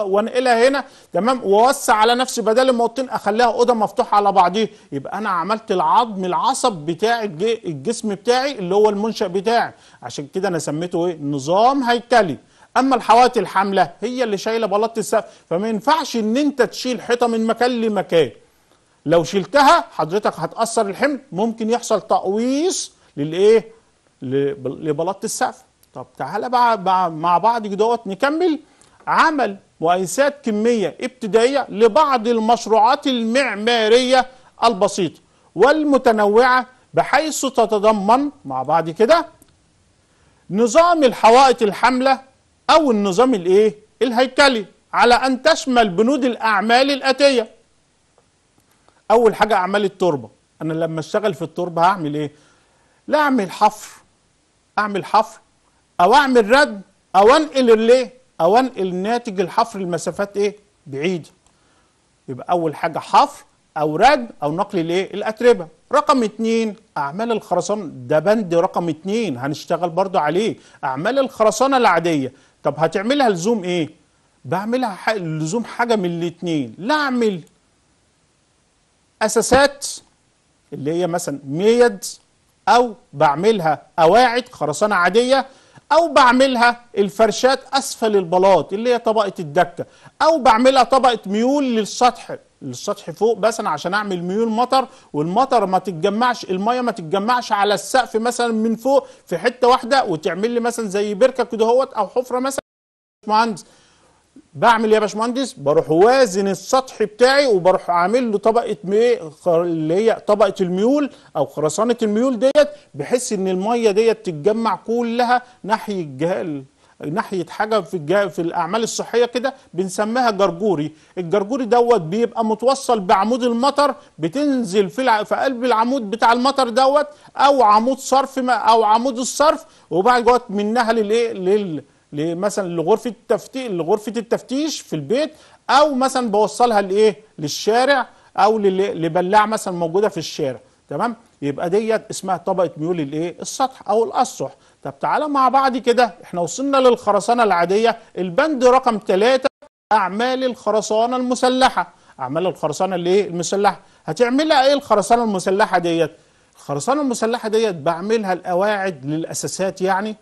وانقلها هنا تمام واوسع على نفسي بدل ما اوضتين اخليها اوضه مفتوحه على بعضيه يبقى انا عملت العظم العصب بتاع الجسم بتاعي اللي هو المنشا بتاعي عشان كده انا سميته ايه نظام هيكلي اما الحوائط الحامله هي اللي شايله بلاط السقف فما ينفعش ان انت تشيل حيطه من مكان لمكان لو شلتها حضرتك هتاثر الحمل ممكن يحصل تقويص للايه لبلاط السقف طب تعالى بقى مع بعض دوت نكمل عمل مؤسسات كميه ابتدائيه لبعض المشروعات المعماريه البسيطه والمتنوعه بحيث تتضمن مع بعض كده نظام الحوائط الحمله او النظام الايه الهيكلي على ان تشمل بنود الاعمال الاتيه اول حاجه اعمال التربه انا لما اشتغل في التربه هعمل ايه لا اعمل حفر اعمل حفر او اعمل رد او انقل الريليه او انقل ناتج الحفر لمسافات ايه بعيده يبقى اول حاجه حفر او رد او نقل الايه الاتربه رقم اتنين اعمال الخرسانه ده بند رقم اتنين هنشتغل برضو عليه اعمال الخرسانه العاديه طب هتعملها لزوم ايه بعملها لزوم حاجه من الاتنين لا اعمل اساسات اللي هي مثلا ميد او بعملها قواعد خرسانه عاديه او بعملها الفرشات اسفل البلاط اللي هي طبقه الدكه او بعملها طبقه ميول للسطح للسطح فوق مثلا عشان اعمل ميول مطر والمطر ما تتجمعش الميه ما تتجمعش على السقف مثلا من فوق في حته واحده وتعمل لي مثلا زي بركه كده هوت او حفره مثلا مهندس بعمل ايه يا باشمهندس بروح وازن السطح بتاعي وبروح عامل له طبقه مي... اللي هي طبقه الميول او خرسانه الميول ديت بحيث ان الميه ديت تتجمع كلها ناحيه الجهال ناحيه حاجه في في الاعمال الصحيه كده بنسميها جرجوري الجرجوري دوت بيبقى متوصل بعمود المطر بتنزل في في قلب العمود بتاع المطر دوت او عمود صرف ما... او عمود الصرف وبعد جوات منها للايه لل مثلا لغرفه التفتيش لغرفه التفتيش في البيت او مثلا بوصلها لايه للشارع او لبلاعه مثلا موجوده في الشارع تمام يبقى ديت اسمها طبقه ميول الايه السطح او الاسطح طب تعالى مع بعض كده احنا وصلنا للخرسانه العاديه البند رقم ثلاثة اعمال الخرسانه المسلحه اعمال الخرسانه الايه المسلحه هتعملها ايه الخرسانه المسلحه ديت الخرسانه المسلحه ديت بعملها القواعد للاساسات يعني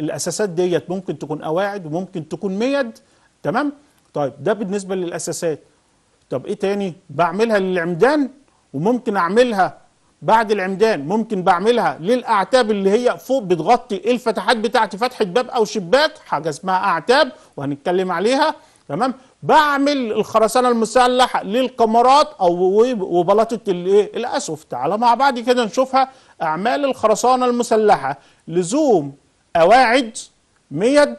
الاساسات ديت ممكن تكون قواعد وممكن تكون ميد تمام طيب ده بالنسبه للاساسات طب ايه تاني بعملها للعمدان وممكن اعملها بعد العمدان ممكن بعملها للاعتاب اللي هي فوق بتغطي الفتحات بتاعتي فتحه باب او شباك حاجه اسمها اعتاب وهنتكلم عليها تمام بعمل الخرسانه المسلحه للكمرات او وبلاطه الايه الاسف تعالى مع بعض كده نشوفها اعمال الخرسانه المسلحه لزوم قواعد ميد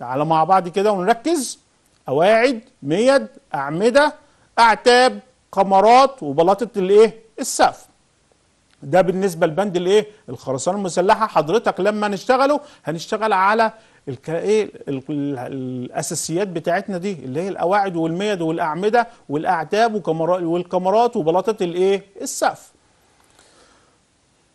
على مع بعض كده ونركز قواعد ميد أعمدة أعتاب قمرات وبلاطة الإيه السقف ده بالنسبة لبند الإيه الخرسانة المسلحة حضرتك لما نشتغله هنشتغل على الك... ايه ال... الاساسيات بتاعتنا دي اللي هي القواعد والميد والاعمده والاعتاب وكاميرا... والكاميرات وبلاطه الايه السقف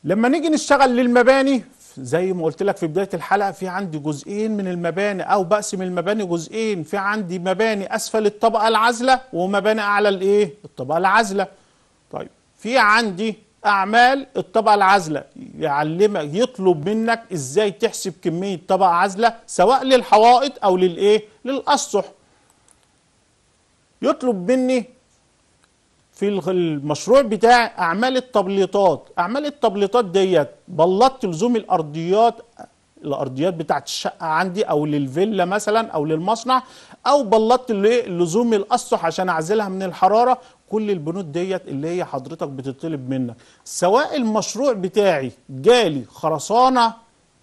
لما نيجي نشتغل للمباني زي ما قلت لك في بدايه الحلقه في عندي جزئين من المباني او بقسم المباني جزئين في عندي مباني اسفل الطبقه العازله ومباني اعلى الايه الطبقه العازله طيب في عندي اعمال الطبقه العازله يعلمك يطلب منك ازاي تحسب كميه طبقه عازله سواء للحوائط او للايه للاسطح يطلب مني في المشروع بتاع اعمال التبليطات اعمال التبليطات ديت بلطت لزوم الارضيات الارضيات بتاعه الشقه عندي او للفيلا مثلا او للمصنع او بلطت لزوم الاسطح عشان اعزلها من الحراره كل البنود ديت اللي هي حضرتك بتطلب منك سواء المشروع بتاعي جالي خرسانه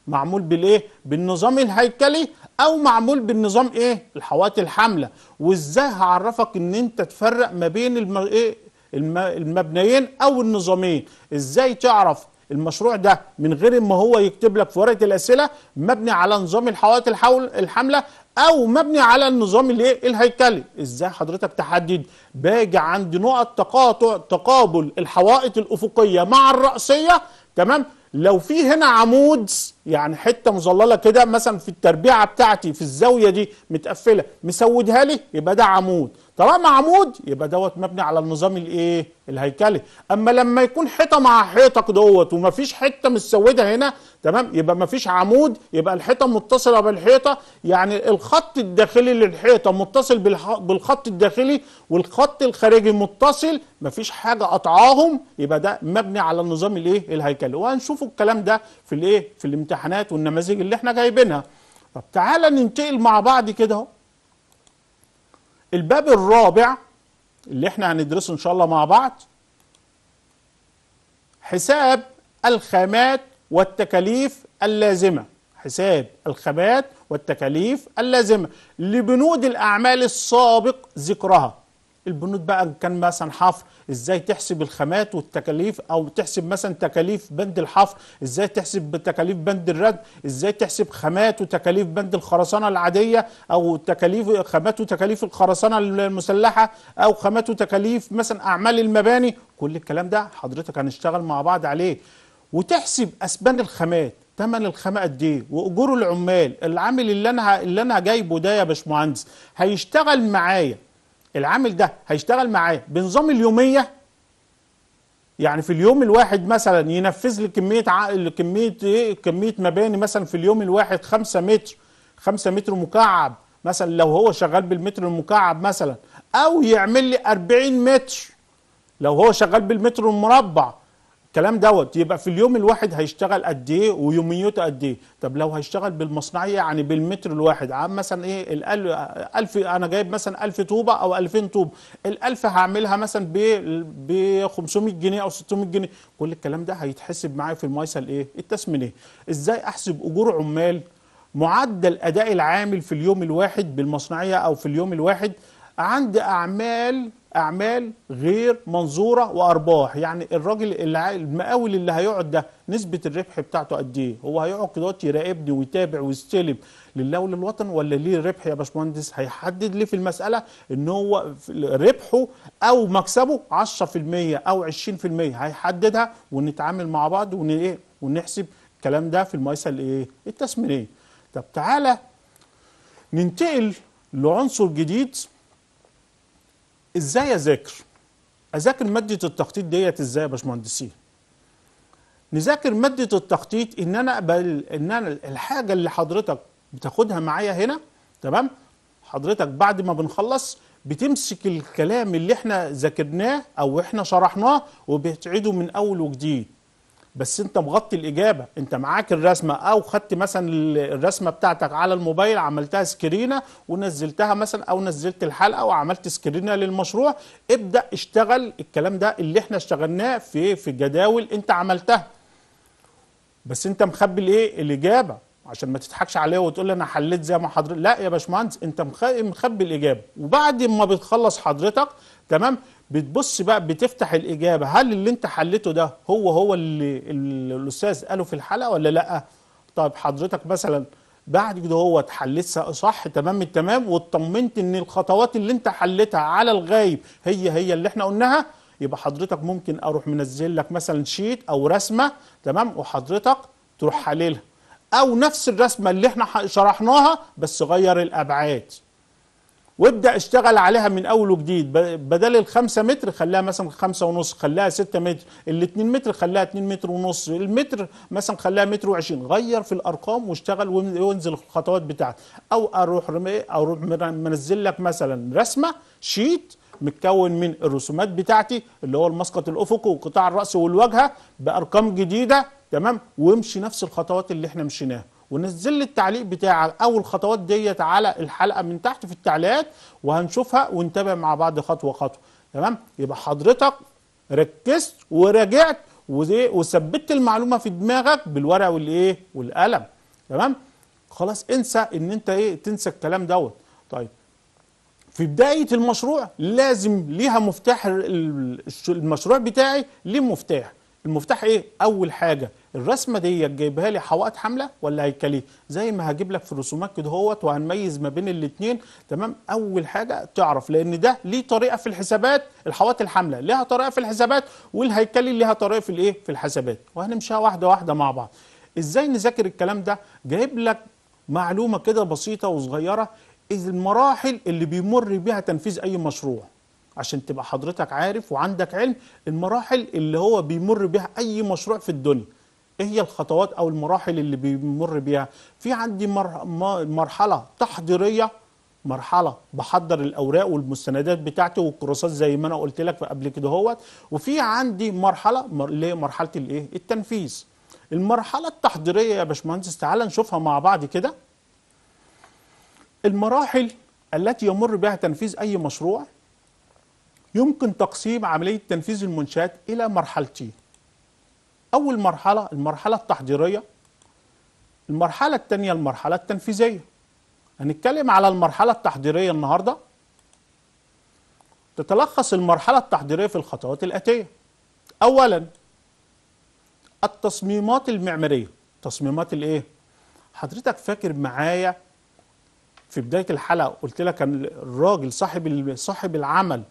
معمول بالايه بالنظام الهيكلي او معمول بالنظام ايه الحوائط الحامله وازاي هعرفك ان انت تفرق ما بين الم... ايه المبنيين او النظامين ازاي تعرف المشروع ده من غير ما هو يكتب لك في ورقه الاسئله مبني على نظام الحوائط الحول الحمله او مبني على النظام الايه الهيكلي ازاي حضرتك تحدد باجي عند نقط تقاطع تقابل الحوائط الافقيه مع الراسيه تمام لو في هنا عمود يعني حته مظلله كده مثلا في التربيعه بتاعتي في الزاويه دي متقفله مسودها لي يبقى ده عمود طالما عمود يبقى دوت مبني على النظام الايه الهيكلي اما لما يكون حيطه مع حيطك دوت ومفيش حته متسوده هنا تمام يبقى مفيش عمود يبقى الحيطه متصله بالحيطه يعني الخط الداخلي للحيطه متصل بالخط الداخلي والخط الخارجي متصل مفيش حاجه قطعاهم يبقى ده مبني على النظام الايه الهيكلي وهنشوف الكلام ده في الايه في الامتحانات والنماذج اللي احنا جايبينها طب تعالى ننتقل مع بعض كده اهو الباب الرابع اللي احنا هندرسه ان شاء الله مع بعض حساب الخامات والتكاليف اللازمه حساب الخامات والتكاليف اللازمه لبنود الاعمال السابق ذكرها البنود بقى كان مثلا حفر ازاي تحسب الخامات والتكاليف او تحسب مثلا تكاليف بند الحفر ازاي تحسب تكاليف بند الرد ازاي تحسب خامات وتكاليف بند الخرسانه العاديه او تكاليف خامات وتكاليف الخرسانه المسلحه او خامات وتكاليف مثلا اعمال المباني كل الكلام ده حضرتك هنشتغل مع بعض عليه وتحسب اسبان الخامات ثمن الخامه قد ايه واجور العمال العامل اللي انا اللي انا جايبه ده يا باشمهندس هيشتغل معايا العامل ده هيشتغل معاه بنظام اليوميه يعني في اليوم الواحد مثلا ينفذ لي كميه كميه ايه كميه مباني مثلا في اليوم الواحد 5 متر 5 متر مكعب مثلا لو هو شغال بالمتر المكعب مثلا او يعمل لي 40 متر لو هو شغال بالمتر المربع الكلام دوت يبقى في اليوم الواحد هيشتغل قد ايه ويوميته قد ايه طب لو هيشتغل بالمصنعيه يعني بالمتر الواحد عام مثلا ايه ال1000 انا جايب مثلا 1000 طوبه او 2000 طوبه ال1000 هعملها مثلا ب 500 جنيه او 600 جنيه كل الكلام ده هيتحسب معايا في الميصل ايه التسمينيه ازاي احسب اجور عمال معدل اداء العامل في اليوم الواحد بالمصنعيه او في اليوم الواحد عند اعمال اعمال غير منظوره وارباح يعني الراجل اللي المقاول اللي هيقعد ده نسبه الربح بتاعته قد ايه هو هيقعد دلوقتي يراقبني ويتابع ويستلم لله وللوطن ولا ليه ربح يا باشمهندس هيحدد لي في المساله ان هو ربحه او مكسبه 10% او 20% هيحددها ونتعامل مع بعض ون ايه ونحسب الكلام ده في المقايسه الايه التسمينيه طب تعالى ننتقل لعنصر جديد ازاي اذاكر اذاكر ماده التخطيط ديت ازاي يا باشمهندسين نذاكر ماده التخطيط ان انا بل ان انا الحاجه اللي حضرتك بتاخدها معايا هنا تمام حضرتك بعد ما بنخلص بتمسك الكلام اللي احنا ذاكرناه او احنا شرحناه وبتعيده من اول وجديد بس انت مغطي الاجابه انت معاك الرسمه او خدت مثلا الرسمه بتاعتك على الموبايل عملتها سكرينه ونزلتها مثلا او نزلت الحلقه وعملت سكرينه للمشروع ابدا اشتغل الكلام ده اللي احنا اشتغلناه في في جداول انت عملتها بس انت مخبي الايه الاجابه عشان ما تضحكش عليا وتقول لي انا حليت زي ما حضرتك لا يا باشمهندس انت مخبي الاجابه وبعد ما بتخلص حضرتك تمام بتبص بقى بتفتح الاجابه هل اللي انت حليته ده هو هو اللي الاستاذ قاله في الحلقه ولا لا طيب حضرتك مثلا بعد كده هو اتحلت صح تمام التمام واطمنت ان الخطوات اللي انت حلتها على الغايب هي هي اللي احنا قلناها يبقى حضرتك ممكن اروح منزل لك مثلا شيت او رسمه تمام وحضرتك تروح حللها او نفس الرسمه اللي احنا شرحناها بس غير الابعاد وابدا اشتغل عليها من اول وجديد بدل الخمسة متر خليها مثلا خمسة ونص خليها ستة متر الاتنين متر خليها اتنين متر ونص المتر مثلا خليها متر وعشرين غير في الارقام واشتغل وانزل الخطوات بتاعتك او اروح او منزل لك مثلا رسمه شيت متكون من الرسومات بتاعتي اللي هو المسقط الافقي وقطاع الراس والواجهه بارقام جديده تمام وامشي نفس الخطوات اللي احنا مشيناها ونزل لي التعليق بتاع او الخطوات ديت على الحلقه من تحت في التعليقات وهنشوفها ونتابع مع بعض خطوه خطوه تمام يبقى حضرتك ركزت وراجعت وثبتت المعلومه في دماغك بالورقه والايه والقلم تمام خلاص انسى ان انت ايه تنسى الكلام دوت طيب في بداية المشروع لازم ليها مفتاح المشروع بتاعي ليه مفتاح المفتاح ايه اول حاجة الرسمة دي جايبها لي حوائط حملة ولا هيكلية زي ما هجيب لك في الرسومات كده هوت وهنميز ما بين الاتنين تمام اول حاجة تعرف لان ده ليه طريقة في الحسابات الحوائط الحملة ليها طريقة في الحسابات والهيكلي ليها طريقة في الايه في الحسابات وهنمشيها واحدة واحدة مع بعض ازاي نذاكر الكلام ده جايب لك معلومة كده بسيطة وصغيرة المراحل اللي بيمر بيها تنفيذ أي مشروع عشان تبقى حضرتك عارف وعندك علم المراحل اللي هو بيمر بيها أي مشروع في الدنيا إيه هي الخطوات أو المراحل اللي بيمر بيها في عندي مرحلة تحضيرية مرحله بحضر الاوراق والمستندات بتاعتي والكراسات زي ما انا قلت لك قبل كده هوت وفي عندي مرحله اللي هي مرحله الايه التنفيذ المرحله التحضيريه يا باشمهندس تعالى نشوفها مع بعض كده المراحل التي يمر بها تنفيذ أي مشروع يمكن تقسيم عملية تنفيذ المنشآت إلى مرحلتين أول مرحلة المرحلة التحضيرية المرحلة الثانية المرحلة التنفيذية هنتكلم على المرحلة التحضيرية النهاردة تتلخص المرحلة التحضيرية في الخطوات الآتية أولا التصميمات المعمارية تصميمات الإيه؟ حضرتك فاكر معايا في بدايه الحلقه قلت لك ان الراجل صاحب صاحب العمل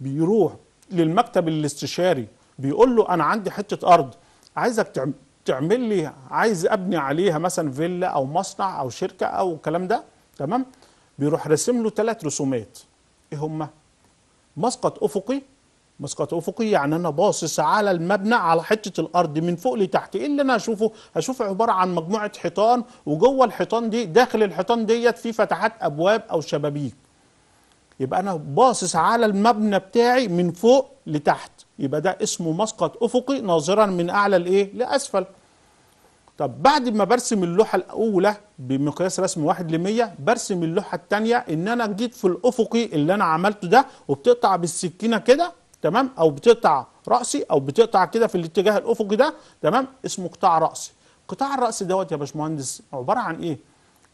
بيروح للمكتب الاستشاري بيقول له انا عندي حته ارض عايزك تعمل لي عايز ابني عليها مثلا فيلا او مصنع او شركه او الكلام ده تمام بيروح راسم له ثلاث رسومات ايه هما مسقط افقي مسقط افقي يعني انا باصص على المبنى على حته الارض من فوق لتحت ايه اللي انا هشوفه هشوف عباره عن مجموعه حيطان وجوه الحيطان دي داخل الحيطان ديت في فتحات ابواب او شبابيك يبقى انا باصص على المبنى بتاعي من فوق لتحت يبقى ده اسمه مسقط افقي ناظرا من اعلى الايه لاسفل طب بعد ما برسم اللوحه الاولى بمقياس رسم 1 ل 100 برسم اللوحه الثانيه ان انا جيت في الافقي اللي انا عملته ده وبتقطع بالسكينه كده تمام او بتقطع راسي او بتقطع كده في الاتجاه الافقي ده تمام اسمه قطاع راسي قطاع الراس دوت يا باشمهندس عباره عن ايه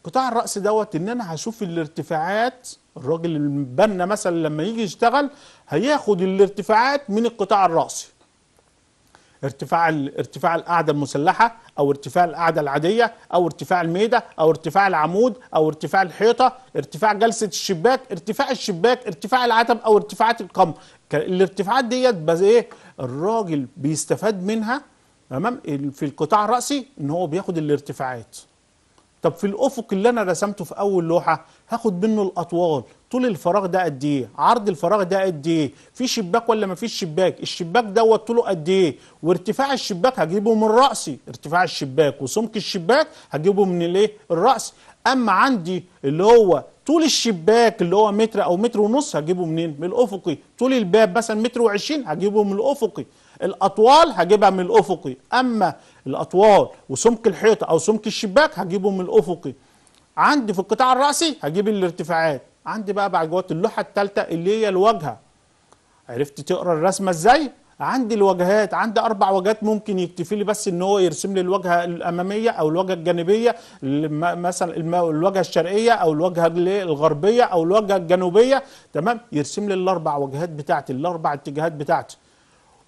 قطاع الراس دوت ان انا هشوف الارتفاعات الراجل البنا مثلا لما يجي يشتغل هياخد الارتفاعات من القطاع الراسي ارتفاع ارتفاع القاعده المسلحه او ارتفاع القاعده العاديه او ارتفاع الميده او ارتفاع العمود او ارتفاع الحيطه ارتفاع جلسه الشباك ارتفاع الشباك ارتفاع العتب او ارتفاعات القمر الارتفاعات ديت بس ايه الراجل بيستفاد منها تمام في القطاع الراسي ان هو بياخد الارتفاعات طب في الافق اللي انا رسمته في اول لوحه هاخد منه الاطوال طول الفراغ ده قد ايه عرض الفراغ ده قد ايه في شباك ولا ما فيش شباك الشباك دوت طوله قد ايه وارتفاع الشباك هجيبه من راسي ارتفاع الشباك وسمك الشباك هجيبه من الايه الراس اما عندي اللي هو طول الشباك اللي هو متر او متر ونص هجيبه منين من الافقي طول الباب مثلا متر وعشرين هجيبه من الافقي الاطوال هجيبها من الافقي اما الاطوال وسمك الحيطه او سمك الشباك هجيبه من الافقي عندي في القطاع الرأسي هجيب الارتفاعات عندي بقى بعد جوات اللوحة الثالثة اللي هي الواجهة عرفت تقرا الرسمة ازاي عندي الواجهات عندي اربع واجهات ممكن يكتفي لي بس ان هو يرسم لي الواجهه الاماميه او الواجهه الجانبيه مثلا الواجهه الشرقيه او الواجهه الغربيه او الواجهه الجنوبيه تمام يرسم لي الاربع واجهات بتاعتي الاربع اتجاهات بتاعتي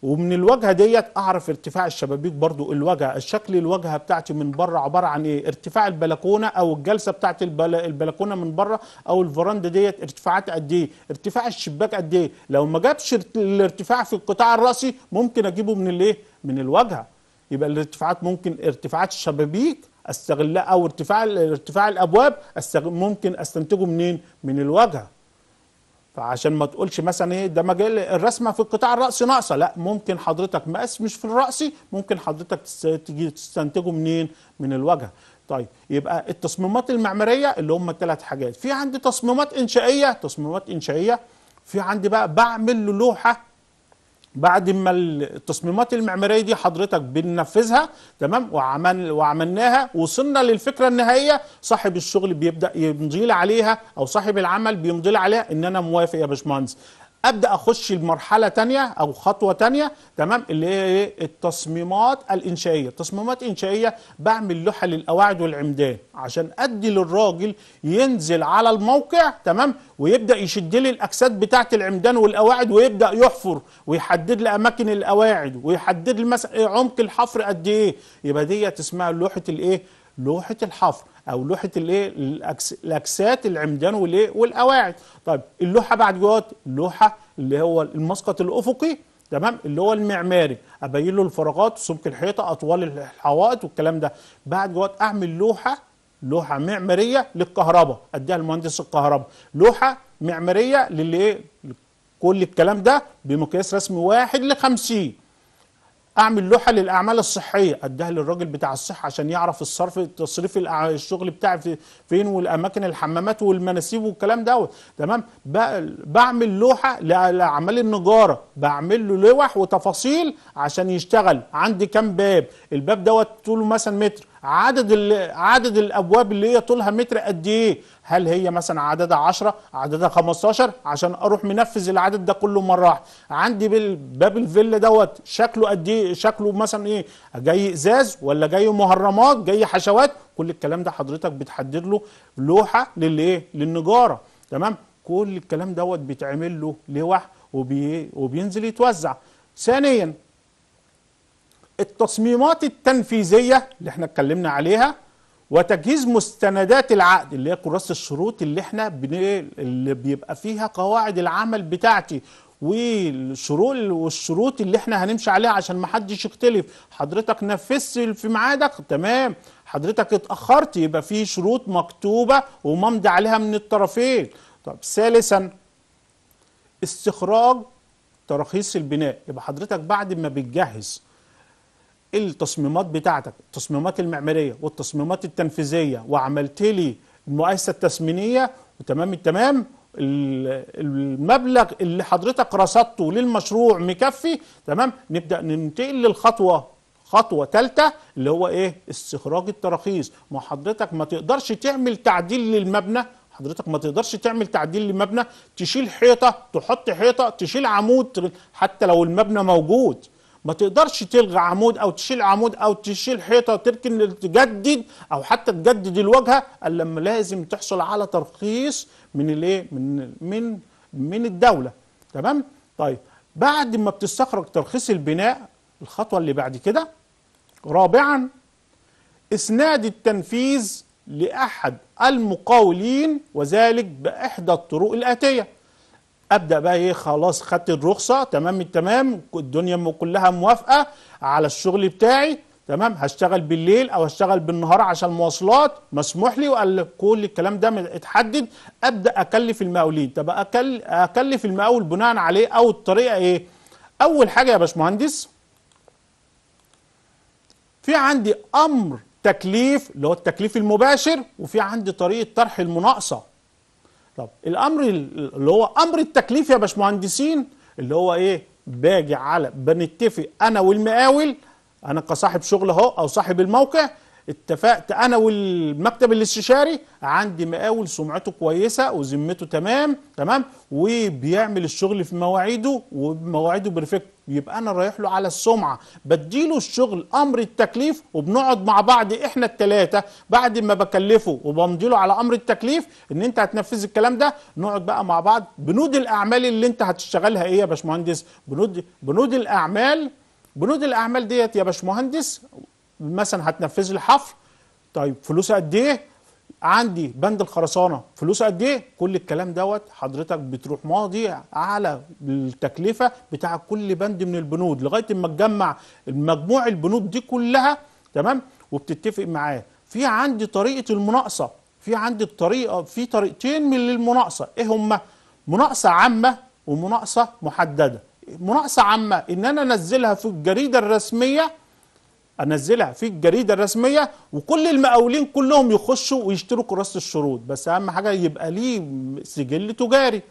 ومن الواجهه ديت اعرف ارتفاع الشبابيك برضو الواجهه الشكل الواجهه بتاعتي من بره عباره عن ايه ارتفاع البلكونه او الجلسه بتاعت البلكونه من بره او الفرندا ديت ارتفاعات قد ايه ارتفاع الشباك قد ايه لو ما جابش الارتفاع في القطاع الراسي ممكن اجيبه من الايه من الواجهه يبقى الارتفاعات ممكن ارتفاعات الشبابيك استغلها او ارتفاع ارتفاع الابواب ممكن استنتجه منين من الواجهه فعشان ما تقولش مثلا ايه ده مجال الرسمه في القطاع الرأسي ناقصه لا ممكن حضرتك مقاس مش في الرأسي ممكن حضرتك تيجي تستنتجه منين من الواجهه طيب يبقى التصميمات المعماريه اللي هم الثلاث حاجات في عندي تصميمات انشائيه تصميمات انشائيه في عندي بقى بعمل لوحه بعد ما التصميمات المعماريه دي حضرتك بننفذها تمام وعمل وعملناها وصلنا للفكره النهائيه صاحب الشغل بيبدا يمضي عليها او صاحب العمل بيمضي عليها ان انا موافق يا باشمهندس ابدا اخش لمرحله تانية او خطوه تانية تمام اللي هي إيه؟ التصميمات الانشائيه تصميمات انشائيه بعمل لوحه للقواعد والعمدان عشان ادي للراجل ينزل على الموقع تمام ويبدا يشد لي الاكسات بتاعه العمدان والقواعد ويبدا يحفر ويحدد لي اماكن القواعد ويحدد لي مثلا إيه عمق الحفر قد ايه يبقى ديت اسمها لوحه الايه لوحه الحفر او لوحه الايه الاكسات العمدان والايه والقواعد طيب اللوحه بعد جوات لوحه اللي هو المسقط الافقي تمام اللي هو المعماري ابين له الفراغات سمك الحيطه اطوال الحوائط والكلام ده بعد جوات اعمل لوحه لوحه معماريه للكهرباء اديها المهندس الكهرباء لوحه معماريه للايه كل الكلام ده بمقياس رسمي واحد لخمسين 50 اعمل لوحه للاعمال الصحيه اديها للراجل بتاع الصحه عشان يعرف الصرف تصريف الشغل بتاعي فين والاماكن الحمامات والمناسيب والكلام دوت تمام بعمل لوحه لاعمال النجاره بعمل له لوح وتفاصيل عشان يشتغل عندي كام باب الباب دوت طوله مثلا متر عدد عدد الابواب اللي هي طولها متر قد ايه هل هي مثلا عددها 10 عددها 15 عشان اروح منفذ العدد ده كله مره واحده عندي باب الفيلا دوت شكله قد ايه شكله مثلا ايه جاي ازاز ولا جاي مهرمات جاي حشوات كل الكلام ده حضرتك بتحدد له لوحه للايه للنجاره تمام كل الكلام دوت بيتعمل له لوح وبي... وبينزل يتوزع ثانيا التصميمات التنفيذيه اللي احنا اتكلمنا عليها وتجهيز مستندات العقد اللي هي كراسه الشروط اللي احنا بن... اللي بيبقى فيها قواعد العمل بتاعتي والشروط والشروط اللي احنا هنمشي عليها عشان ما حدش يختلف حضرتك نفذت في ميعادك تمام حضرتك اتاخرت يبقى في شروط مكتوبه وممضي عليها من الطرفين طب ثالثا استخراج تراخيص البناء يبقى حضرتك بعد ما بتجهز التصميمات بتاعتك التصميمات المعماريه والتصميمات التنفيذيه وعملت لي المؤسسه التسمينيه وتمام التمام المبلغ اللي حضرتك رصدته للمشروع مكفي تمام نبدا ننتقل للخطوه خطوه ثالثه اللي هو ايه استخراج التراخيص ما حضرتك ما تقدرش تعمل تعديل للمبنى حضرتك ما تقدرش تعمل تعديل لمبنى تشيل حيطه تحط حيطه تشيل عمود حتى لو المبنى موجود ما تقدرش تلغي عمود او تشيل عمود او تشيل حيطه وتركن تجدد او حتى تجدد الواجهه الا لما لازم تحصل على ترخيص من الايه من من من الدوله تمام طيب بعد ما بتستخرج ترخيص البناء الخطوه اللي بعد كده رابعا اسناد التنفيذ لاحد المقاولين وذلك باحدى الطرق الاتيه ابدا بقى ايه خلاص خدت الرخصه تمام التمام الدنيا كلها موافقه على الشغل بتاعي تمام هشتغل بالليل او هشتغل بالنهار عشان مواصلات مسموح لي وقال كل الكلام ده اتحدد ابدا اكلف المقاولين طب أكل اكلف المقاول بناء عليه او الطريقه ايه اول حاجه يا باشمهندس في عندي امر تكليف اللي هو التكليف المباشر وفي عندي طريقه طرح المناقصه طب الامر اللي هو امر التكليف يا باشمهندسين اللي هو ايه باجي على بنتفق انا والمقاول انا كصاحب شغل اهو او صاحب الموقع اتفقت انا والمكتب الاستشاري عندي مقاول سمعته كويسه وذمته تمام تمام وبيعمل الشغل في مواعيده ومواعيده بيرفكت يبقى انا رايح له على السمعه بديله الشغل امر التكليف وبنقعد مع بعض احنا الثلاثه بعد ما بكلفه وبمضي له على امر التكليف ان انت هتنفذ الكلام ده نقعد بقى مع بعض بنود الاعمال اللي انت هتشتغلها ايه يا باشمهندس بنود بنود الاعمال بنود الاعمال ديت يا باشمهندس مثلا هتنفذ لي حفر طيب فلوسها قد ايه عندي بند الخرسانه فلوسه قد ايه كل الكلام دوت حضرتك بتروح ماضي على التكلفه بتاع كل بند من البنود لغايه اما تجمع مجموع البنود دي كلها تمام وبتتفق معاه في عندي طريقه المناقصه في عندي الطريقه في طريقتين من المناقصه ايه هما مناقصه عامه ومناقصه محدده مناقصه عامه ان انا انزلها في الجريده الرسميه انزلها في الجريده الرسميه وكل المقاولين كلهم يخشوا ويشتروا كراسه الشروط بس اهم حاجه يبقى ليه سجل تجاري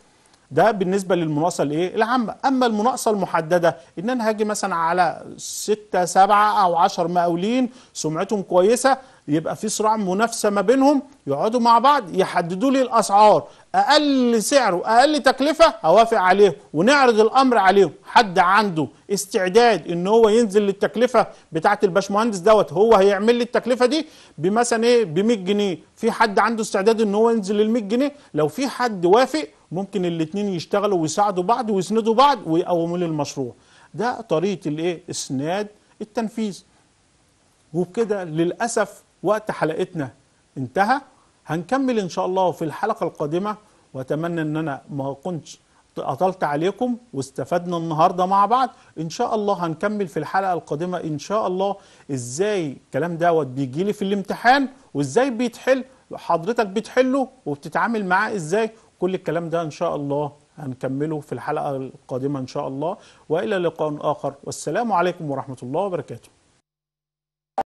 ده بالنسبه للمناقصه الايه العامه اما المناقصه المحدده ان انا هاجي مثلا على 6 7 او 10 مقاولين سمعتهم كويسه يبقى في صراع منافسه ما بينهم يقعدوا مع بعض يحددوا لي الاسعار اقل سعر واقل تكلفه اوافق عليه ونعرض الامر عليهم حد عنده استعداد ان هو ينزل للتكلفه بتاعه الباشمهندس دوت هو هيعمل لي التكلفه دي بمثلا ايه ب 100 جنيه في حد عنده استعداد ان هو ينزل لل 100 جنيه لو في حد وافق ممكن الاثنين يشتغلوا ويساعدوا بعض ويسندوا بعض ويقوموا لي المشروع ده طريقه الايه اسناد التنفيذ وبكده للاسف وقت حلقتنا انتهى هنكمل ان شاء الله في الحلقه القادمه واتمنى ان انا ما كنتش اطلت عليكم واستفدنا النهارده مع بعض ان شاء الله هنكمل في الحلقه القادمه ان شاء الله ازاي الكلام دوت بيجي لي في الامتحان وازاي بيتحل حضرتك بتحله وبتتعامل معاه ازاي كل الكلام ده ان شاء الله هنكمله في الحلقه القادمه ان شاء الله والى لقاء اخر والسلام عليكم ورحمه الله وبركاته